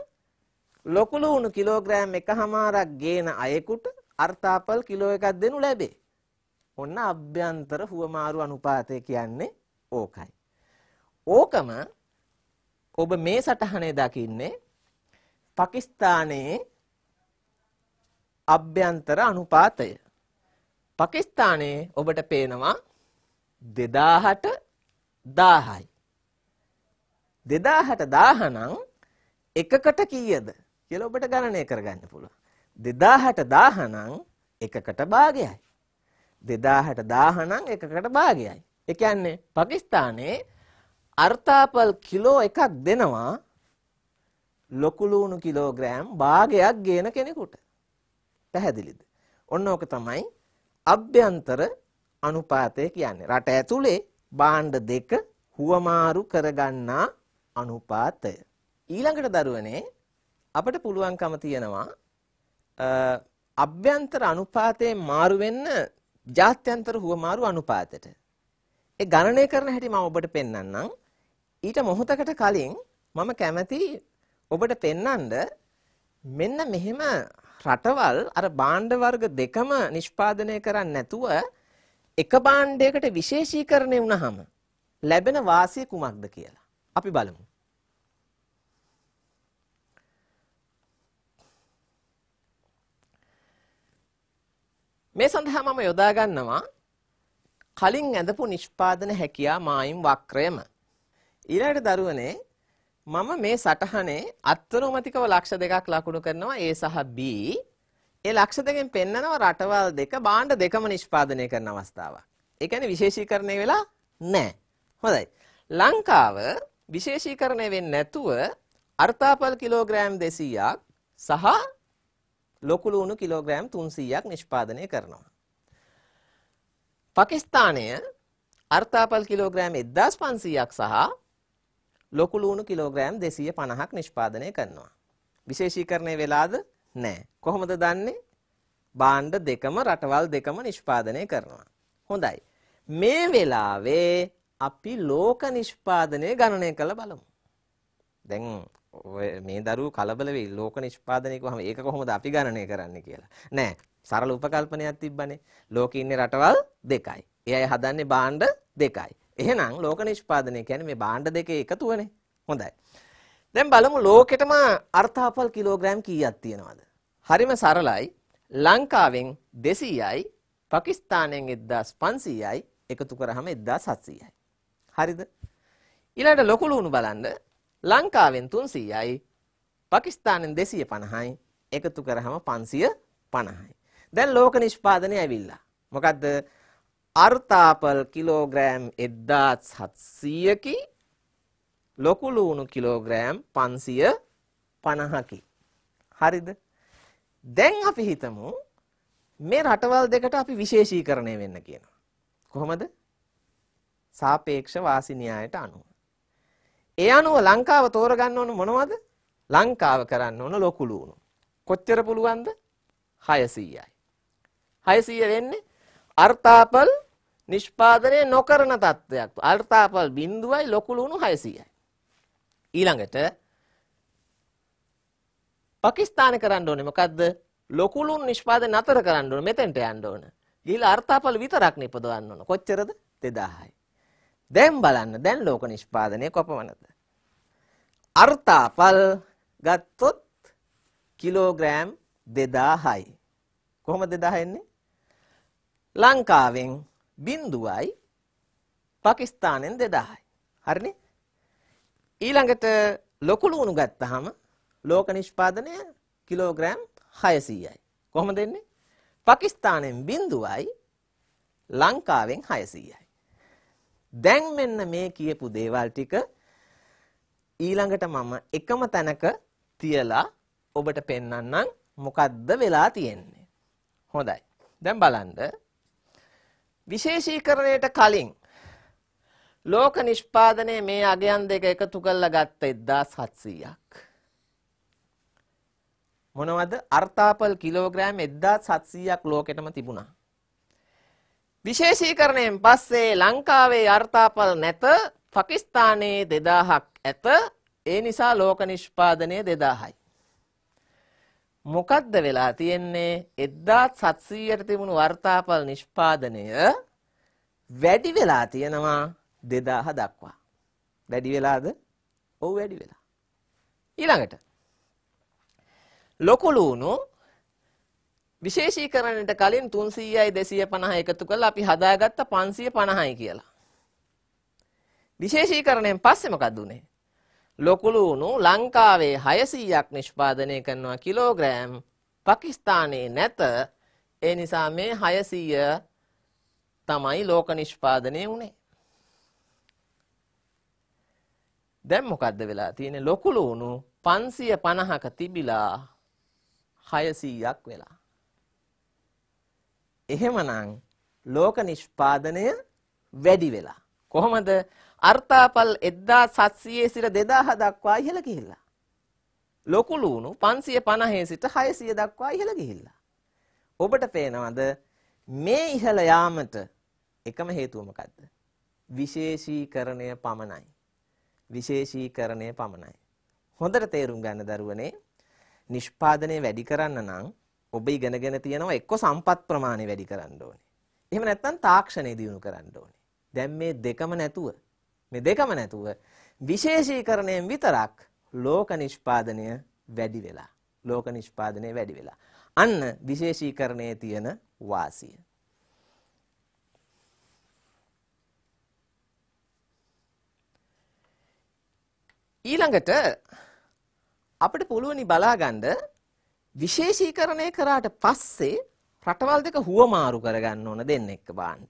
ලොකුලූණු කිලෝග්‍රෑම් එකහමාරක් ගේන අයෙකුට අර්ථාපල් කිලෝ එකක් දෙනු ලැබේ. ඔන්න අභ්‍යන්තර හුවමාරු අනුපාතය කියන්නේ ඕකයි. ඕකම ඔබ මේ සටහනේ දකින්නේ පකිස්තානයේ අභ්‍යන්තර අනුපාතය. පකිස්තානයේ ඔබට පේනවා දෙදාහට දාහයි. දෙදාහට දාහනං එකකට කීයද කියලා ඔබට ගණනය කරගන්න පුළුවන්. 2000ට 1000 නම් එකකට භාගයයි. 2000ට 1000 නම් එකකට භාගයයි. ඒ කියන්නේ පාකිස්තානයේ අර්ථාපල් කිලෝ එකක් දෙනවා ලොකු ලුණු කිලෝග්‍රෑම් භාගයක් ගේන කෙනෙකුට. පැහැදිලිද? ඔන්න ඕක තමයි අභ්‍යන්තර අනුපාතය කියන්නේ. රට ඇතුලේ භාණ්ඩ දෙක හුවමාරු කරගන්නා අනුපාතය. ඊළඟට දරුවනේ අපිට පුළුවන්කම තියෙනවා අභ්‍යන්තර අනුපාතයෙන් මාරු වෙන්න ජාත්‍යන්තර හුවමාරු අනුපාතයට. ඒ ගණනය කරන හැටි මම ඔබට පෙන්වන්නම්. ඊට මොහොතකට කලින් මම කැමති ඔබට පෙන්වන්න මෙන්න මෙහෙම රටවල් අර භාණ්ඩ වර්ග දෙකම නිෂ්පාදනය කරන්නේ නැතුව එක භාණ්ඩයකට විශේෂීකරණය වුණාම ලැබෙන වාසිය කුමක්ද කියලා. අපි බලමු. මේ සඳහා මම යොදා ගන්නවා කලින් ඇඳපු නිෂ්පාදන හැකියා මායිම් වක්‍රයම. ඊළඟට දරුවනේ මම මේ සටහනේ අත්වනෝමතිකව ලක්ෂ දෙකක් ලකුණු කරනවා A සහ B. ඒ ලක්ෂ දෙකෙන් පෙන්නනවා රටවල් දෙක බාණ්ඩ දෙකම නිෂ්පාදනය කරන අවස්ථාවක්. ඒ කියන්නේ විශේෂීකරණය වෙලා නැහැ. හොඳයි. ලංකාව විශේෂීකරණය වෙන්නේ නැතුව අර්ථාපල් කිලෝග්‍රෑම් 200ක් සහ ලොකු ලුණු කිලෝග්‍රෑම් 300ක් නිෂ්පාදනය කරනවා. පාකිස්තානය අර්ථාපල් කිලෝග්‍රෑම් 1500ක් සහ ලොකු ලුණු කිලෝග්‍රෑම් 250ක් නිෂ්පාදනය කරනවා. විශේෂීකරණය වෙලාද? නැහැ. කොහොමද දන්නේ? භාණ්ඩ දෙකම රටවල් දෙකම නිෂ්පාදනය කරනවා. හොඳයි. මේ වෙලාවේ අපි ලෝක නිෂ්පාදනය ගණනය කළ බලමු. දැන් මේ දරුවෝ කලබල වෙයි ලෝක නිෂ්පාදනය කිව්වම ඒක කොහොමද අපි ගණනය කරන්නේ කියලා. නෑ සරල උපකල්පනයක් තිබ්බනේ. ලෝකේ ඉන්නේ රටවල් දෙකයි. ඒ අය හදන්නේ භාණ්ඩ දෙකයි. එහෙනම් ලෝක නිෂ්පාදනය කියන්නේ මේ භාණ්ඩ දෙකේ එකතුවනේ. හොඳයි. දැන් බලමු ලෝකෙටම අර්ථාපල් කිලෝග්‍රෑම් කීයක් තියෙනවද? හරිම සරලයි. ලංකාවෙන් 200යි, පාකිස්තානයෙන් 1500යි එකතු කරාම 1700යි. හරිද? ඊළඟට ලොකු ලුණු බලන්න ලංකාවෙන් 300යි පාකිස්තානෙන් 250යි එකතු කරාම 550යි. දැන් ලෝක නිෂ්පාදනය ඇවිල්ලා. මොකද්ද? අර්ථාපල් කිලෝග්‍රෑම් 1700කි ලොකු ලුණු කිලෝග්‍රෑම් 550කි. හරිද? දැන් අපි හිතමු මේ රටවල් දෙකට අපි විශේෂීකරණය වෙන්න කියනවා. කොහොමද? සාපේක්ෂ වාසි න්‍යායට අනුව. ඒ අනුව ලංකාව තෝරගන්න ඕන මොනවද? ලංකාව කරන්න ඕන ලොකු ලුණු. කොච්චර පුළුවන්ද? 600යි. 600 වෙන්නේ අර්ථාපල් නිෂ්පාදනය නොකරන තත්ත්වයක්. අර්ථාපල් බිඳුවයි ලොකු ලුණු 600යි. ඊළඟට පාකිස්තානේ කරන්න ඕනේ මොකද්ද? ලොකු ලුණු නිෂ්පාදනය නතර කරන්න ඕනේ. මෙතෙන්ට යන්න ඕනේ. ගිහිල්ලා අර්ථාපල් විතරක් නිපදවන්න ඕන. කොච්චරද? 2000යි. දැන් බලන්න දැන් ලෝක නිෂ්පාදනය කොපමණද? අර්ථාපල් ගත්තොත් කිලෝග්‍රෑම් 2000යි. කොහොමද 2000 එන්නේ? ලංකාවෙන් 0යි පාකිස්තානෙන් 2000යි. හරිනේ? ඊළඟට ලොකු ලුණු ගත්තාම ලෝක නිෂ්පාදනය කිලෝග්‍රෑම් 600යි. කොහොමද එන්නේ? පාකිස්තානෙන් 0යි ලංකාවෙන් 600යි. දැන් මෙන්න මේ කියපු දේවල් ටික ඊළඟට මම එකම තැනක තියලා ඔබට පෙන්වන්නම් මොකද්ද වෙලා තියෙන්නේ. හොඳයි. දැන් බලන්න. විශේෂීකරණයට කලින් ලෝක නිෂ්පාදනයේ මේ අගයන් දෙක එකතු කරලා ගත්ත 1700ක්. මොනවද? අර්ථාපල් කිලෝග්‍රෑම් 1700ක් ලෝකෙටම තිබුණා. විශේෂීකරණයෙන් පස්සේ ලංකාවේ අර්ථාපල නැත පකිස්ථානයේ දෙදාහක් ඇත ඒ නිසා ලෝක නිෂ්පාදනය දෙදාහයි. මොකක්ද වෙලා තියෙන්නේ එද්දාත් සත්සීයට තිබුණු වර්තාපල් නිෂ්පාදනය වැඩි වෙලා තියෙනවා දෙදාහ දක්වා. වැඩි වෙලාද ඔවු වැඩි වෙලා. ඊළඟට ලොකුලූුණු විශේෂීකරණයට කලින් 300යි 250 එකතු කරලා අපි හදාගත්ත 550යි කියලා. විශේෂීකරණයෙන් පස්සේ මොකද උනේ? ලොකුළු උණු ලංකාවේ 600ක් නිෂ්පාදනය කරනවා කිලෝග්‍රෑම් පාකිස්තානයේ නැත. ඒ නිසා මේ 600 තමයි ලෝක නිෂ්පාදනය උනේ. දැන් මොකද්ද වෙලා තියෙන්නේ? ලොකුළු උණු 550ක තිබිලා 600ක් වෙලා එහෙමනම් ලෝක නිෂ්පාදනය වැඩි වෙලා. කොහොමද? අර්ථාපල් 1700 සිට 2000 දක්වා ඉහළ ගිහිල්ලා. ලොකුලුණු 550 සිට 600 දක්වා ඉහළ ගිහිල්ලා. ඔබට පේනවද මේ ඉහළ යාමට එකම හේතුව මොකද්ද? විශේෂීකරණය පමණයි. විශේෂීකරණය පමණයි. හොඳට තේරුම් ගන්න දරුවනේ නිෂ්පාදනය වැඩි කරන්න නම් ඔබ ඉගෙනගෙන තියෙනවා එක්ක සම්පත් ප්‍රමාණය වැඩි කරන්න ඕනේ. එහෙම නැත්නම් තාක්ෂණය දියුණු කරන්න ඕනේ. දැන් මේ දෙකම නැතුව මේ දෙකම නැතුව විශේෂීකරණයෙන් විතරක් ලෝක නිෂ්පාදනය වැඩි වෙලා ලෝක නිෂ්පාදනය වැඩි වෙලා අන්න විශේෂීකරණයේ තියෙන වාසිය ඊළඟට අපිට පුළුවනි බලාගන්න විශේෂීකරණය කරාට පස්සේ රටවල් දෙක හුවමාරු කරගන්න ඕන දෙන්න එක්ක බාන්න.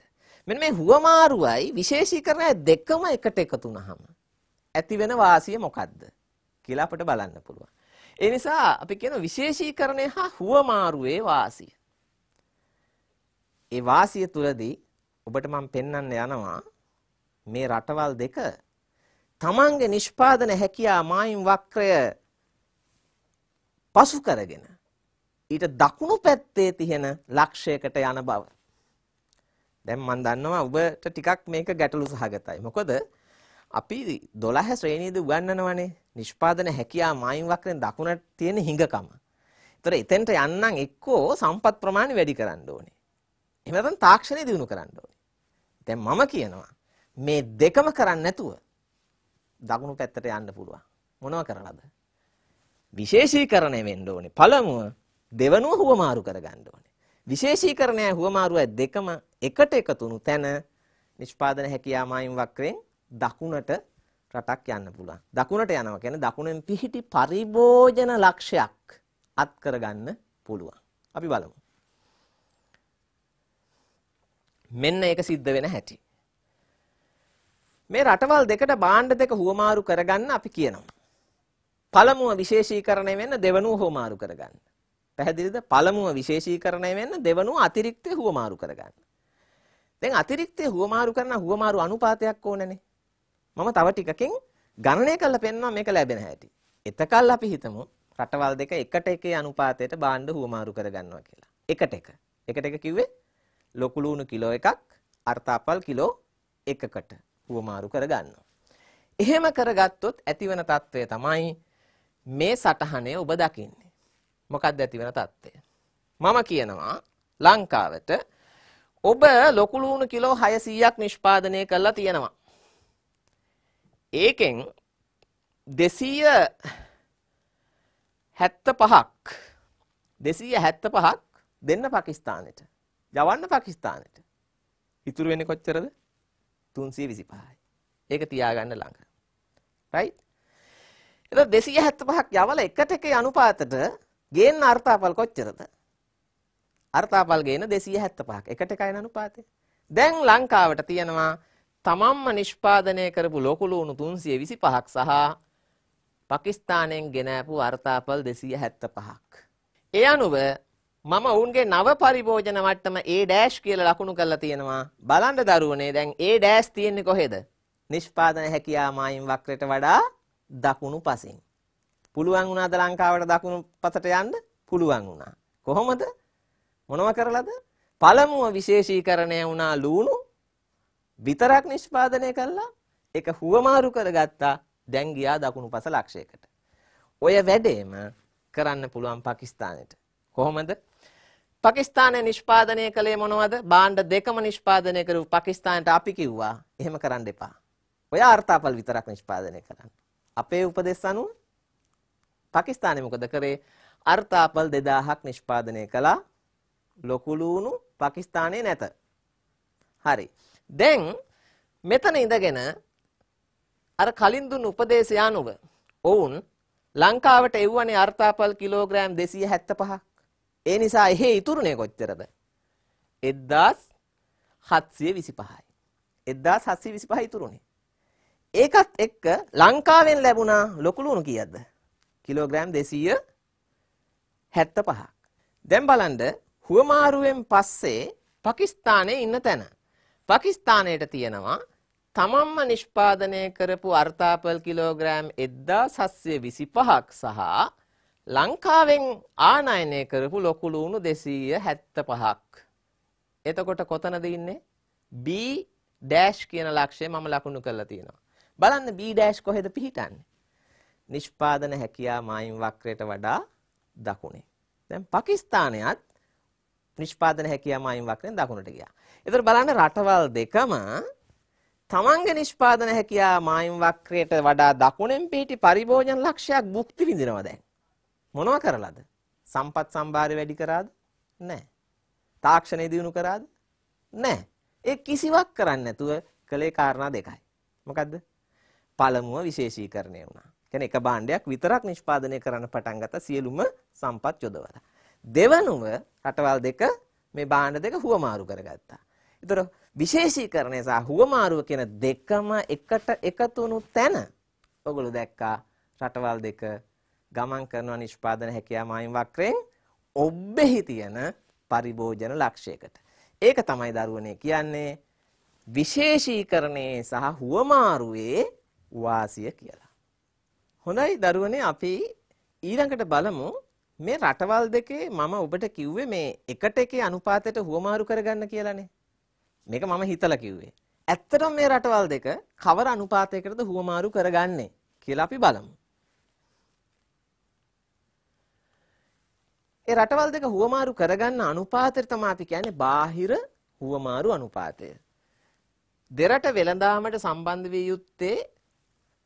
මෙන්න මේ හුවමාරුවයි විශේෂීකරණය දෙකම එකට එකතු වුනහම ඇති වෙන වාසිය මොකද්ද කියලා අපිට බලන්න පුළුවන්. ඒ නිසා අපි කියන විශේෂීකරණය හා හුවමාරුවේ වාසිය. ඒ වාසිය තුලදී ඔබට මම පෙන්වන්න යනවා මේ රටවල් දෙක තමන්ගේ නිෂ්පාදන හැකියා මායිම් වක්‍රය පසු කරගෙන ඊට දකුණු පැත්තේ තියෙන ලක්ෂයකට යන බව. දැන් මම දන්නවා ඔබට ටිකක් මේක ගැටලු සහගතයි. මොකද අපි 12 ශ්‍රේණියේදී උගන්වනවනේ නිෂ්පාදන හැකියා මායිම් වක්‍රෙන් දකුණට තියෙන හිඟකම. ඒතර එතෙන්ට යන්නම් එක්කෝ සම්පත් ප්‍රමාණය වැඩි කරන්න ඕනේ. එහෙම නැත්නම් තාක්ෂණය දිනු කරන්න ඕනේ. දැන් මම කියනවා මේ දෙකම කරන්නේ නැතුව දකුණු පැත්තට යන්න පුළුවන්. මොනව කරලාද? විශේෂීකරණය වෙන්න ඕනේ. පළමුව දෙවනුව හුවමාරු කරගන්න ඕනේ. විශේෂීකරණය හුවමාරුවයි දෙකම එකට එකතුණු තැන නිෂ්පාදන හැකියාමයින් වක්‍රයෙන් දකුණට රටක් යන්න පුළුවන්. දකුණට යනවා කියන්නේ දකුණෙන් පිහිටි පරිභෝජන ලක්ෂයක් අත් කරගන්න පුළුවන්. අපි බලමු. මෙන්න ඒක සිද්ධ වෙන හැටි. මේ රටවල් දෙකට බාණ්ඩ දෙක හුවමාරු කරගන්න අපි කියනවා. පළමුව විශේෂීකරණය වෙන්න දෙවනුව හුවමාරු කරගන්න. පැහැදිලිද? පළමුව විශේෂීකරණය වෙන්න දෙවනුව අතිරික්තය හුවමාරු කරගන්න. දැන් අතිරික්තය හුවමාරු කරන හුවමාරු අනුපාතයක් ඕනනේ. මම තව ටිකකින් ගණනය කරලා පෙන්වනවා මේක ලැබෙන හැටි. එතකල් අපි හිතමු රටවල් දෙක එකට එකේ අනුපාතයට භාණ්ඩ හුවමාරු කරගන්නවා කියලා. එකට එක. එකට එක කිව්වේ ලොකු ලුණු කිලෝ එකක් අර්ථාපල් කිලෝ එකකට හුවමාරු කරගන්නවා. එහෙම කරගත්තොත් ඇතිවන తත්වය තමයි මේ සටහනේ ඔබ දකින්නේ. මොකක්ද ඇති වෙන தත්ත්වය? මම කියනවා ලංකාවට ඔබ ලොකුලූණු කිලෝ 600ක් නිෂ්පාදනය කරලා තියෙනවා. ඒකෙන් 275ක් 275ක් දෙන්න පාකිස්තානෙට. යවන්න පාකිස්තානෙට. ඉතුරු වෙන්නේ කොච්චරද? 325යි. ඒක තියාගන්න ළඟ. right? එතකොට 275ක් යවලා එකට එකේ අනුපාතයට ගේන්න අර්ථාපල් කොච්චරද? අර්ථාපල් ගේන 275ක්. එකට එකයි අනුපාතය. දැන් ලංකාවට තියෙනවා තමන්ම නිෂ්පාදනය කරපු ලොකු ලුණු 325ක් සහ පාකිස්තානයෙන් ගෙන ආපු අර්ථාපල් 275ක්. ඒ අනුව මම ඔවුන්ගේ නව පරිභෝජන මට්ටම A- කියලා ලකුණු කරලා තියෙනවා. බලන්න දරුවනේ දැන් A- තියෙන්නේ කොහෙද? නිෂ්පාදන හැකියාමායින් වක්‍රයට වඩා දකුණු පසින්. පුළුවන් වුණාද ලංකාවට දකුණු පසට යන්න? පුළුවන් වුණා. කොහොමද? මොනව කරලාද? පළමුව විශේෂීකරණය වුණා ලුණු විතරක් නිෂ්පාදනය කළා. ඒක හුවමාරු කරගත්තා. දැන් ගියා දකුණු පස ලක්ෂයකට. ඔය වැඩේම කරන්න පුළුවන් පාකිස්තානෙට. කොහොමද? පාකිස්තානය නිෂ්පාදනය කළේ මොනවද? බාණ්ඩ දෙකම නිෂ්පාදනය කරු පාකිස්තානයට අපි කිව්වා. එහෙම කරන්න එපා. ඔය අර්ථාපල් විතරක් නිෂ්පාදනය කරන්න. අපේ උපදෙස් අනුව පාකිස්තානය මොකද කරේ අර්ථාපල් 2000ක් නිෂ්පාදනය කළා ලොකුලුණු පාකිස්තානයේ නැත. හරි. දැන් මෙතන ඉඳගෙන අර කලින් දුන් උපදේශය අනුව ඔවුන් ලංකාවට එව්වනේ අර්ථාපල් කිලෝග්‍රෑම් 275ක්. ඒ නිසා එහි ඉතුරුනේ කොච්චරද? 1725යි. 1725 ඉතුරුනේ. ඒකත් එක්ක ලංකාවෙන් ලැබුණා ලොකුලුණු කීයක්ද? කිලෝග්‍රෑම් 275ක්. දැන් බලන්න හුවමාරුවෙන් පස්සේ පාකිස්තානයේ ඉන්න තැන. පාකිස්තානයට තියෙනවා තමන්ම නිෂ්පාදනය කරපු අර්ථාපල් කිලෝග්‍රෑම් 1725ක් සහ ලංකාවෙන් ආනයනය කරපු ලොකුළු උණු 275ක්. එතකොට කොතනද ඉන්නේ? B- කියන ලක්ෂය මම ලකුණු කරලා තියෙනවා. බලන්න B- කොහෙද පිහිටන්නේ? නිෂ්පාදන හැකියා මායිම් වක්‍රයට වඩා දකුණේ. දැන් පාකිස්තානයත් නිෂ්පාදන හැකියා මායිම් වක්‍රයෙන් දකුණට ගියා. ඒතර බලන්න රටවල් දෙකම තමන්ගේ නිෂ්පාදන හැකියා මායිම් වක්‍රයට වඩා දකුණෙන් පිටි පරිභෝජන ලක්ෂයක් භුක්ති විඳිනවා දැන්. මොනවා කරලාද? සම්පත් සම්භාරය වැඩි කරාද? නැහැ. තාක්ෂණය දියුණු කරාද? නැහැ. ඒ කිසිවක් කරන්නේ නැතුව කලේ කාරණා දෙකයි. මොකද්ද? පළමුව විශේෂීකරණය වුණා. කියන්නේ එක භාණ්ඩයක් විතරක් නිෂ්පාදනය කරන්න පටන් ගත්ත සියලුම සම්පත් යොදවලා. දෙවනුව රටවල් දෙක මේ භාණ්ඩ දෙක හුවමාරු කරගත්තා. ඒතර විශේෂීකරණය සහ හුවමාරුව කියන දෙකම එකට එකතුණු තැන ඔගොල්ලෝ දැක්කා රටවල් දෙක ගමන් කරන නිෂ්පාදන හැකියාවයින් වක්‍රයෙන් ඔබෙහි තියෙන පරිභෝජන ලක්ෂයකට. ඒක තමයි දරුවනේ කියන්නේ විශේෂීකරණයේ සහ හුවමාරුවේ වාසිය කියලා. හොඳයි දරුවනේ අපි ඊළඟට බලමු මේ රටවල් දෙකේ මම ඔබට කිව්වේ මේ එකට එකේ අනුපාතයට හුවමාරු කරගන්න කියලානේ. මේක මම හිතලා කිව්වේ. ඇත්තටම මේ රටවල් දෙක කවර අනුපාතයකටද හුවමාරු කරගන්නේ කියලා අපි බලමු. ඒ රටවල් දෙක හුවමාරු කරගන්න අනුපාතය තමයි අපි කියන්නේ බාහිර හුවමාරු අනුපාතය. දෙරට වෙළඳාමට සම්බන්ධ විය යුත්තේ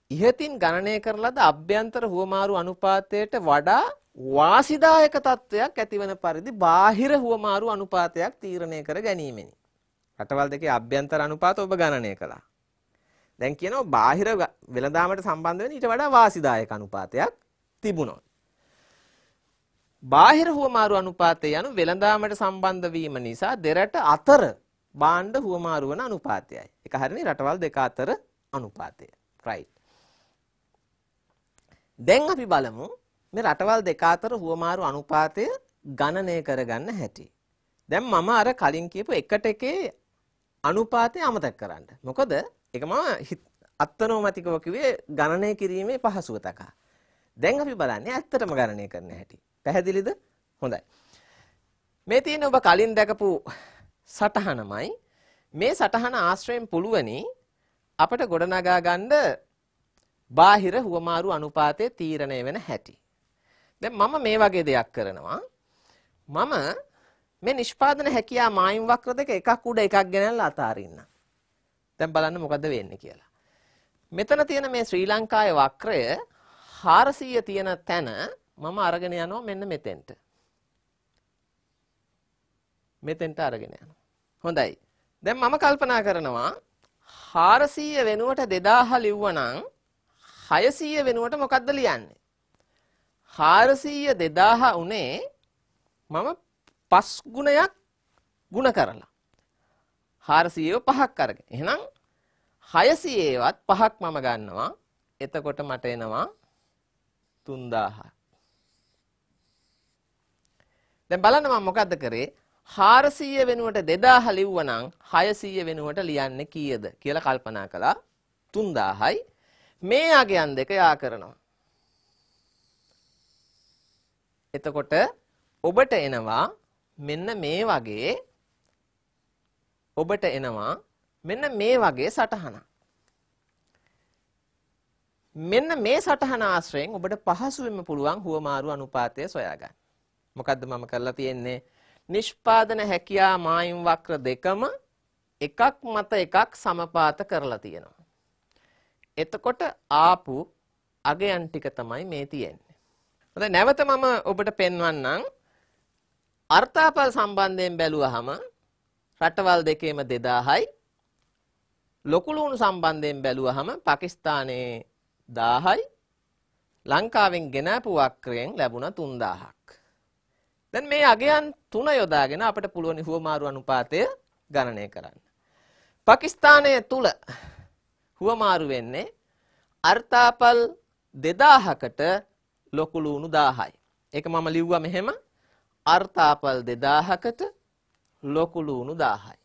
ඉහතින් ගණනය කරලද අභ්‍යන්තර හුවමාරු අනුපාතයට වඩා වාසිදායක තත්ත්වයක් ඇතිවන පරිදි බාහිර හුවමාරු අනුපාතයක් තීරණය කර ගැනීමෙනි. රටවල් දෙකේ අභ්‍යන්තර අනුපාත ඔබ ගණනය කළා. දැන් කියනවා බාහිර වෙළඳාමට සම්බන්ධ වෙන ඊට වඩා වාසිදායක අනුපාතයක් තිබුණොත්. බාහිර හුවමාරු අනුපාතය යනු වෙළඳාමට සම්බන්ධ වීම නිසා දෙරට අතර භාණ්ඩ හුවමාරු වන අනුපාතයයි. එක හරිනේ රටවල් දෙක අතර අනුපාතය. right දැන් අපි බලමු මේ රටවල් දෙක අතර හුවමාරු අනුපාතය ගණනය කරගන්න හැටි. දැන් මම අර කලින් කියපු එකට එකේ අනුපාතය අමතක කරන්න. මොකද ඒක මම අත්නෝමතිකව කිව්වේ ගණනය කිරීමේ පහසුව තකා. දැන් අපි බලන්නේ ඇත්තටම ගණනය කරන හැටි. පැහැදිලිද? හොඳයි. මේ තියෙන ඔබ කලින් දැකපු සටහනමයි මේ සටහන ආශ්‍රයෙන් පුළුවනි අපට ගොඩනගා ගන්න බාහිර හුවමාරු අනුපාතය තීරණය වෙන හැටි. දැන් මම මේ වගේ දෙයක් කරනවා. මම මේ නිෂ්පාදන හැකියා මායිම් වක්‍ර දෙක එකක් උඩ එකක් ගෙනල්ලා අතාරින්න. දැන් බලන්න මොකද වෙන්නේ කියලා. මෙතන තියෙන මේ ශ්‍රී ලංකාවේ වක්‍රය 400 තියෙන තැන මම අරගෙන යනවා මෙන්න මෙතෙන්ට. මෙතෙන්ට අරගෙන යනවා. හොඳයි. දැන් මම කල්පනා කරනවා 400 වෙනුවට 2000 ලිව්වනම් 600 වෙනුවට මොකද්ද ලියන්නේ? 400 2000 උනේ මම 5 ගුණයක් ಗುಣ කරලා 400ව 5ක් අරගෙන. එහෙනම් 600වත් 5ක් මම ගන්නවා. එතකොට මට එනවා 3000ක්. දැන් බලන්න මම මොකද්ද කරේ 400 වෙනුවට 2000 ලිව්වනම් 600 වෙනුවට ලියන්නේ කීයද කියලා කල්පනා කළා 3000යි මේ අගයන් දෙක යා කරනවා. එතකොට ඔබට එනවා මෙන්න මේ වගේ ඔබට එනවා මෙන්න මේ වගේ සටහනක්. මෙන්න මේ සටහන ආශ්‍රයෙන් ඔබට පහසුවෙන්ම පුළුවන් හුවමාරු අනුපාතය සොයාගන්න. මොකද්ද මම කරලා තියෙන්නේ? නිෂ්පාදන හැකියා මායිම් වක්‍ර දෙකම එකක් මත එකක් සමපාත කරලා තියෙනවා. එතකොට ආපු අගයන් ටික තමයි මේ තියෙන්නේ. හොඳයි නැවත මම ඔබට පෙන්වන්නම් අර්ථාපල් සම්බන්ධයෙන් බැලුවහම රටවල් දෙකේම 2000යි ලොකුලූණු සම්බන්ධයෙන් බැලුවහම පාකිස්තානයේ 1000යි ලංකාවෙන් ගෙනාපු වක්‍රයෙන් ලැබුණා 3000ක්. දැන් මේ අගයන් තුන යොදාගෙන අපිට පුළුවන් හුවමාරු අනුපාතය ගණනය කරන්න. පාකිස්තානයේ තුල හුවමාරු වෙන්නේ අර්ථාපල් 2000කට ලොකු ලුණු 1000යි. ඒක මම ලිව්වා මෙහෙම අර්ථාපල් 2000කට ලොකු ලුණු 1000යි.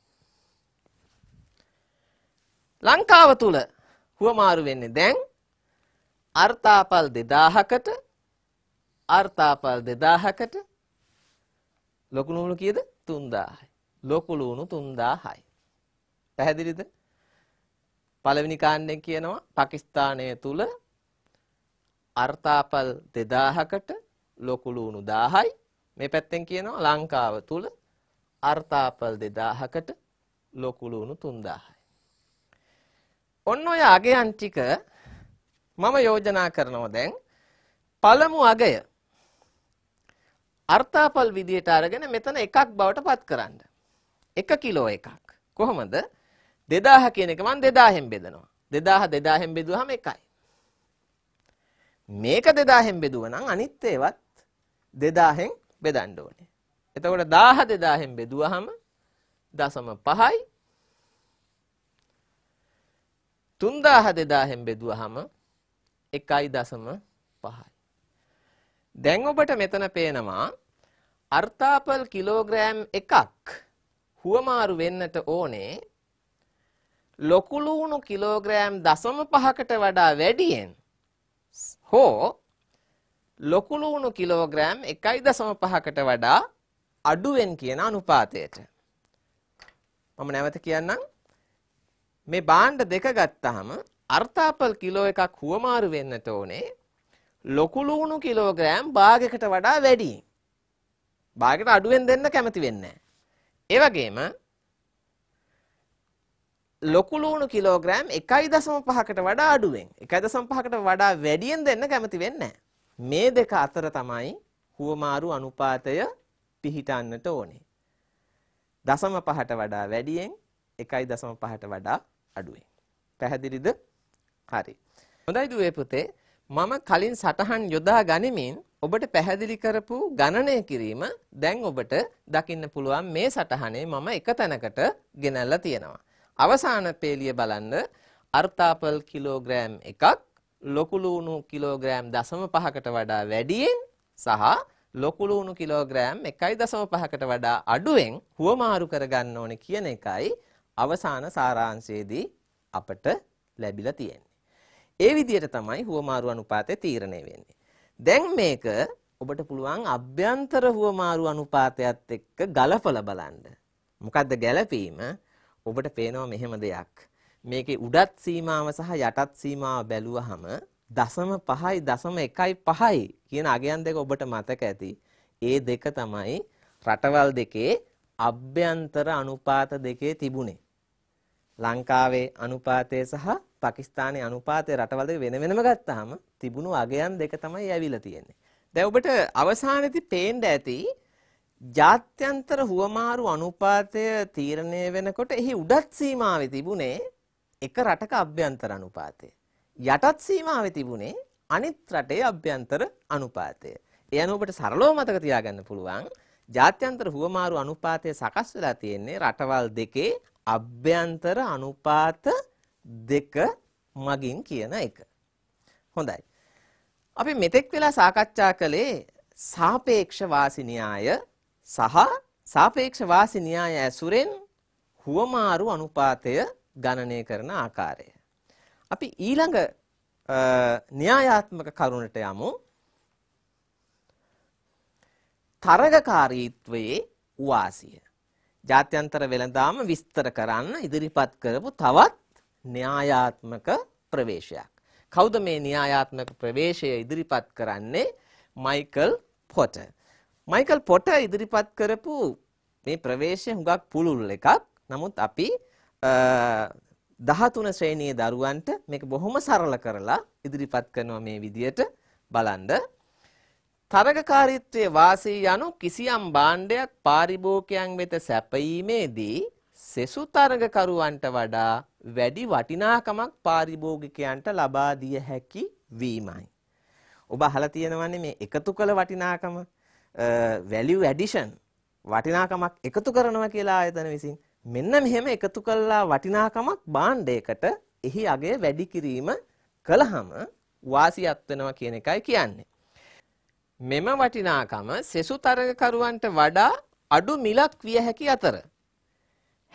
ලංකාව තුල හුවමාරු වෙන්නේ දැන් අර්ථාපල් 2000කට අර්ථාපල් 2000කට ලොකු ලුණු කීයද 3000යි. ලොකු ලුණු 3000යි. පැහැදිලිද? පළවෙනි කාණ්ඩේ කියනවා පාකිස්තානය තුල අර්ථාපල් 2000කට ලොකු ලුණු 1000යි මේ පැත්තෙන් කියනවා ලංකාව තුල අර්ථාපල් 2000කට ලොකු ලුණු 3000යි ඔන්න ඔය අගයන් ටික මම යෝජනා කරනවා දැන් පළමු අගය අර්ථාපල් විදියට අරගෙන මෙතන එකක් බවට පත් කරන්න 1 කිලෝ එකක් කොහොමද දෙදාහ කියන එක මන් දෙදාහෙන් බෙදනවා. දෙදාහ දෙදාහෙන් බෙදුවහම එකයි. මේක දෙදාහෙන් බෙදුව නම් අනිත් ඒවත් දෙදාහෙන් බෙදන්න ඕනේ. එතකොට දාහ දෙදාහෙන් බෙදුවහම දසම පහයි තුන්දාහ දෙදාහෙන් බෙදුවහම එකයි දසම පහයි. දැන් ඔබට මෙතන පේනවා අර්ථාපල් කිලෝග්‍රෑම් එකක් හුවමාරු වෙන්නට ඕනේ ලොකුලූණු කිලෝග්‍රෑම් දසම පහකට වඩා වැඩියෙන් හෝ ලොකුලූුණු කිලෝග්‍රෑම් එකයි දසම පහකට වඩා අඩුවෙන් කියන අනුපාතයට. මම නැවත කියන්නම් මේ බාණ්ඩ දෙක ගත්තහම අර්ථාපල් කිලෝ එකක් හුවමාරු වෙන්නට ඕනේ ලොකුලූුණු කිලෝග්‍රෑම් භාගකට වඩා වැඩි. භාගට අඩුවෙන් දෙන්න කැමති වෙන්න. ඒවගේම ලොකු ලුණු කිලෝග්‍රෑම් 1.5කට වඩා අඩුවෙන් 1.5කට වඩා වැඩියෙන් දෙන්න කැමති වෙන්නේ මේ දෙක අතර තමයි හුවමාරු අනුපාතය පිහිටන්නට ඕනේ. දශම 5ට වඩා වැඩියෙන් 1.5ට වඩා අඩුවෙන්. පැහැදිලිද? හරි. හොඳයි දුවේ පුතේ මම කලින් සටහන් යොදා ගනිමින් ඔබට පැහැදිලි කරපු ගණනය කිරීම දැන් ඔබට දකින්න පුළුවන් මේ සටහනේ මම එක තැනකට ගෙනල්ලා තියෙනවා. අවසාන පේලිය බලන්න අර්ථාපල් කිලෝග්‍රෑම් එකක් ලොකුලූුණු කිලෝග්‍රෑම් දසම පහකට වඩා වැඩියෙන් සහ ලොකුලූුණු කිලෝග්‍රෑම් එකයි දසම පහකට වඩා අඩුවෙන් හුවමාරු කරගන්න ඕන කියන එකයි අවසාන සාරාංශයේදී අපට ලැබිලා තියෙන්නේ. ඒ විදිහට තමයි හුවමාරු අනුපාතය තීරණය වෙන්නේ. දැන් මේක ඔබට පුළුවන් අභ්‍යන්තර හුවමාරු අනුපාතයත් එක්ක ගලපලා බලන්න. මොකද්ද ගැළපීම? ඔබට පේනවා මෙහෙම දෙයක්. මේකේ උඩත් සීමාව සහ යටත් සීමාව බැලුවහම දශම 5යි දශම 1යි 5යි කියන අගයන් දෙක ඔබට මතක ඇති. ඒ දෙක තමයි රටවල් දෙකේ අභ්‍යන්තර අනුපාත දෙකේ තිබුණේ. ලංකාවේ අනුපාතය සහ පාකිස්තානයේ අනුපාතය රටවල් දෙක වෙන වෙනම ගත්තාම තිබුණු අගයන් දෙක තමයි ඇවිල්ලා තියෙන්නේ. දැන් ඔබට අවසානයේදී පේන්න ඇති ජාත්‍යන්තර හුවමාරු අනුපාතය තීරණය වෙනකොට එහි උඩත් සීමාවේ තිබුණේ එක රටක අභ්‍යන්තර අනුපාතය. යටත් සීමාවේ තිබුණේ අනිත් රටේ අභ්‍යන්තර අනුපාතය. ඒ අනුව ඔබට සරලව මතක තියාගන්න පුළුවන් ජාත්‍යන්තර හුවමාරු අනුපාතය සකස් වෙලා තියෙන්නේ රටවල් දෙකේ අභ්‍යන්තර අනුපාත දෙක මගින් කියන එක. හොඳයි. අපි මෙතෙක් වෙලා සාකච්ඡා කළේ සාපේක්ෂ වාසි න්‍යාය සහ සාපේක්ෂ වාසි න්‍යාය ඇසුරෙන් හුවමාරු අනුපාතය ගණනය කරන ආකාරය. අපි ඊළඟ න්‍යායාත්මක කරුණට යමු. තරගකාරීත්වයේ වාසිය. ජාත්‍යන්තර වෙළඳාම විස්තර කරන්න ඉදිරිපත් කරපු තවත් න්‍යායාත්මක ප්‍රවේශයක්. කෞද මේ න්‍යායාත්මක ප්‍රවේශය ඉදිරිපත් කරන්නේ මයිකල් පොට. මයිකල් පොට ඉදිරිපත් කරපු මේ ප්‍රවේශය හුඟක් පුළුල් එකක්. නමුත් අපි 13 ශ්‍රේණියේ දරුවන්ට මේක බොහොම සරල කරලා ඉදිරිපත් කරනවා මේ විදියට බලන්න. තරගකාරීත්වයේ වාසී යනු කිසියම් භාණ්ඩයක් පාරිභෝගිකයන් වෙත සැපයීමේදී සෙසු තරගකරුවන්ට වඩා වැඩි වටිනාකමක් පාරිභෝගිකයන්ට ලබා දිය හැකි වීමයි. ඔබ අහලා තියෙනවනේ මේ එකතු කළ වටිනාකම value addition වටිනාකමක් එකතු කරනවා කියලා ආයතන විසින් මෙන්න මෙහෙම එකතු කළා වටිනාකමක් බාණ්ඩයකට එහි අගය වැඩි කිරීම කළහම වාසියක් වෙනවා කියන එකයි කියන්නේ. මෙම වටිනාකම සෙසු තරගකරුවන්ට වඩා අඩු මිලක් විය හැකි අතර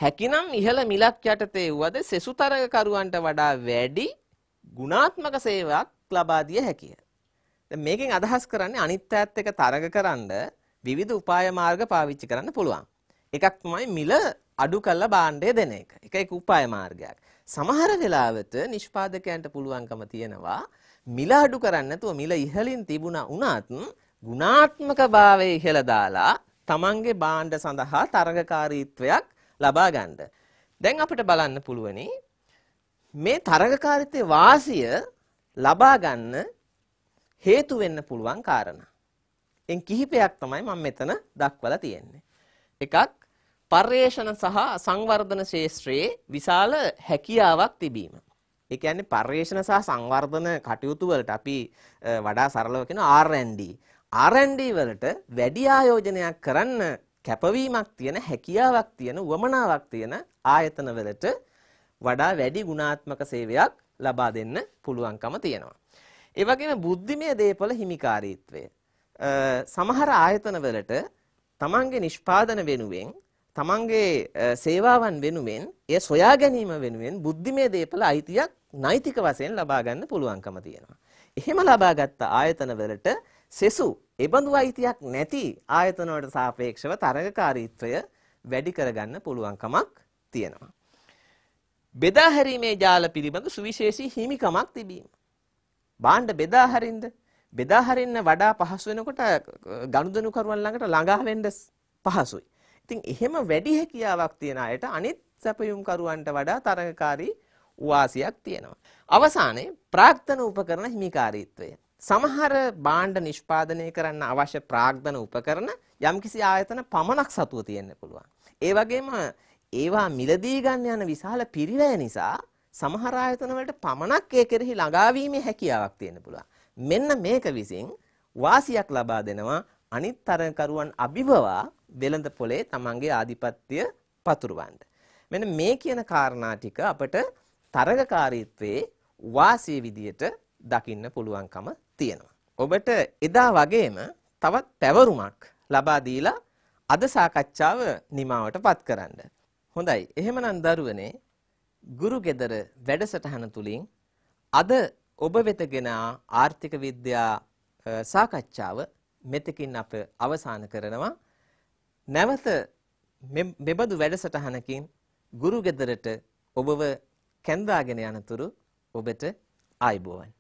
හැකිනම් ඉහළ මිලක් යටතේ වුවද සෙසු තරගකරුවන්ට වඩා වැඩි ගුණාත්මක සේවාවක් ලබා දිය හැකිය. දැන් මේකෙන් අදහස් කරන්නේ අනිත් ඈත් එක තරගකරනද විවිධ උපාය මාර්ග පාවිච්චි කරන්න පුළුවන්. එකක් තමයි මිල අඩු කරලා භාණ්ඩය දෙන එක. ඒක එක උපාය මාර්ගයක්. සමහර වෙලාවට නිෂ්පාදකයන්ට පුළුවන්කම තියෙනවා මිල අඩු කරන්න නැතුව මිල ඉහළින් තිබුණා වුණත් ගුණාත්මක භාවය ඉහළ දාලා තමන්ගේ භාණ්ඩ සඳහා තරගකාරීත්වයක් ලබා ගන්න. දැන් අපිට බලන්න පුළුවනි මේ තරගකාරීත්වයේ වාසිය ලබා ගන්න හේතු වෙන්න පුළුවන් කාරණා. එන් කිහිපයක් තමයි මම මෙතන දක්වලා තියෙන්නේ. එකක් පර්යේෂණ සහ සංවර්ධන ශාස්ත්‍රයේ විශාල හැකියාවක් තිබීම. ඒ කියන්නේ පර්යේෂණ සහ සංවර්ධන කටයුතු වලට අපි වඩා සරලව කියන R&D. R&D වලට වැඩි ආයෝජනයක් කරන්න කැපවීමක් තියෙන හැකියාවක් තියෙන උවමනාවක් තියෙන ආයතන වලට වඩා වැඩි ගුණාත්මක සේවයක් ලබා දෙන්න පුළුවන්කම තියෙනවා. ඒ වගේම බුද්ධිමය දේපල හිමිකාරීත්වය. සමහර ආයතනවලට තමන්ගේ නිෂ්පාදන වෙනුවෙන් තමන්ගේ සේවාවන් වෙනුවෙන් එය සොයා ගැනීම වෙනුවෙන් බුද්ධිමය දේපල අයිතියක් නෛතික වශයෙන් ලබා ගන්න පුළුවන්කම තියෙනවා. එහෙම ලබාගත් ආයතනවලට සෙසු එබඳු අයිතියක් නැති ආයතනවලට සාපේක්ෂව තරගකාරීත්වය වැඩි කරගන්න පුළුවන්කමක් තියෙනවා. බෙදා හැරීමේ ජාල පිළිබඳ සුවිශේෂී හිමිකමක් තිබීම. බාණ්ඩ බෙදා හරින්ද බෙදා හරින්න වඩා පහසු වෙනකොට ගනුදෙනු කරුවන් ළඟට ළඟා වෙන්න පහසුයි. ඉතින් එහෙම වැඩි හැකියාවක් තියන අයට අනිත් සැපයුම් කරුවන්ට වඩා තරගකාරී වාසියක් තියෙනවා. අවසානයේ ප්‍රාක්තන උපකරණ හිමිකාරීත්වය. සමහර බාණ්ඩ නිෂ්පාදනය කරන්න අවශ්‍ය ප්‍රාග්ධන උපකරණ යම්කිසි ආයතන පමණක් සතුව තියෙන්න පුළුවන්. ඒ වගේම ඒවා මිලදී ගන්න යන විශාල පිරිවැය නිසා සමහර ආයතන වලට පමණක් ඒ කෙරෙහි ළඟාවීමේ හැකියාවක් තියෙන්න පුළුවන්. මෙන්න මේක විසින් වාසියක් ලබා දෙනවා අනිත් තරඟකරුවන් අභිබවා වෙළඳ පොලේ තමන්ගේ ආධිපත්‍ය පතුරවන්න. මෙන්න මේ කියන කාරණා ටික අපට තරඟකාරීත්වයේ වාසිය විදියට දකින්න පුළුවන්කම තියෙනවා. ඔබට එදා වගේම තවත් පැවරුමක් ලබා දීලා අද සාකච්ඡාව නිමාවටපත් කරන්න. හොඳයි. එහෙමනම් දරුවනේ ගුරු ගෙදර වැඩසටහන තුලින් අද ඔබ වෙතගෙන ආර්ථික විද්‍යා සාකච්ඡාව මෙතකින් අප අවසන් කරනවා නැවත මෙබඳු වැඩසටහනකින් ගුරු ගෙදරට ඔබව කැඳවාගෙන යනතුරු ඔබට ආයිබෝවන්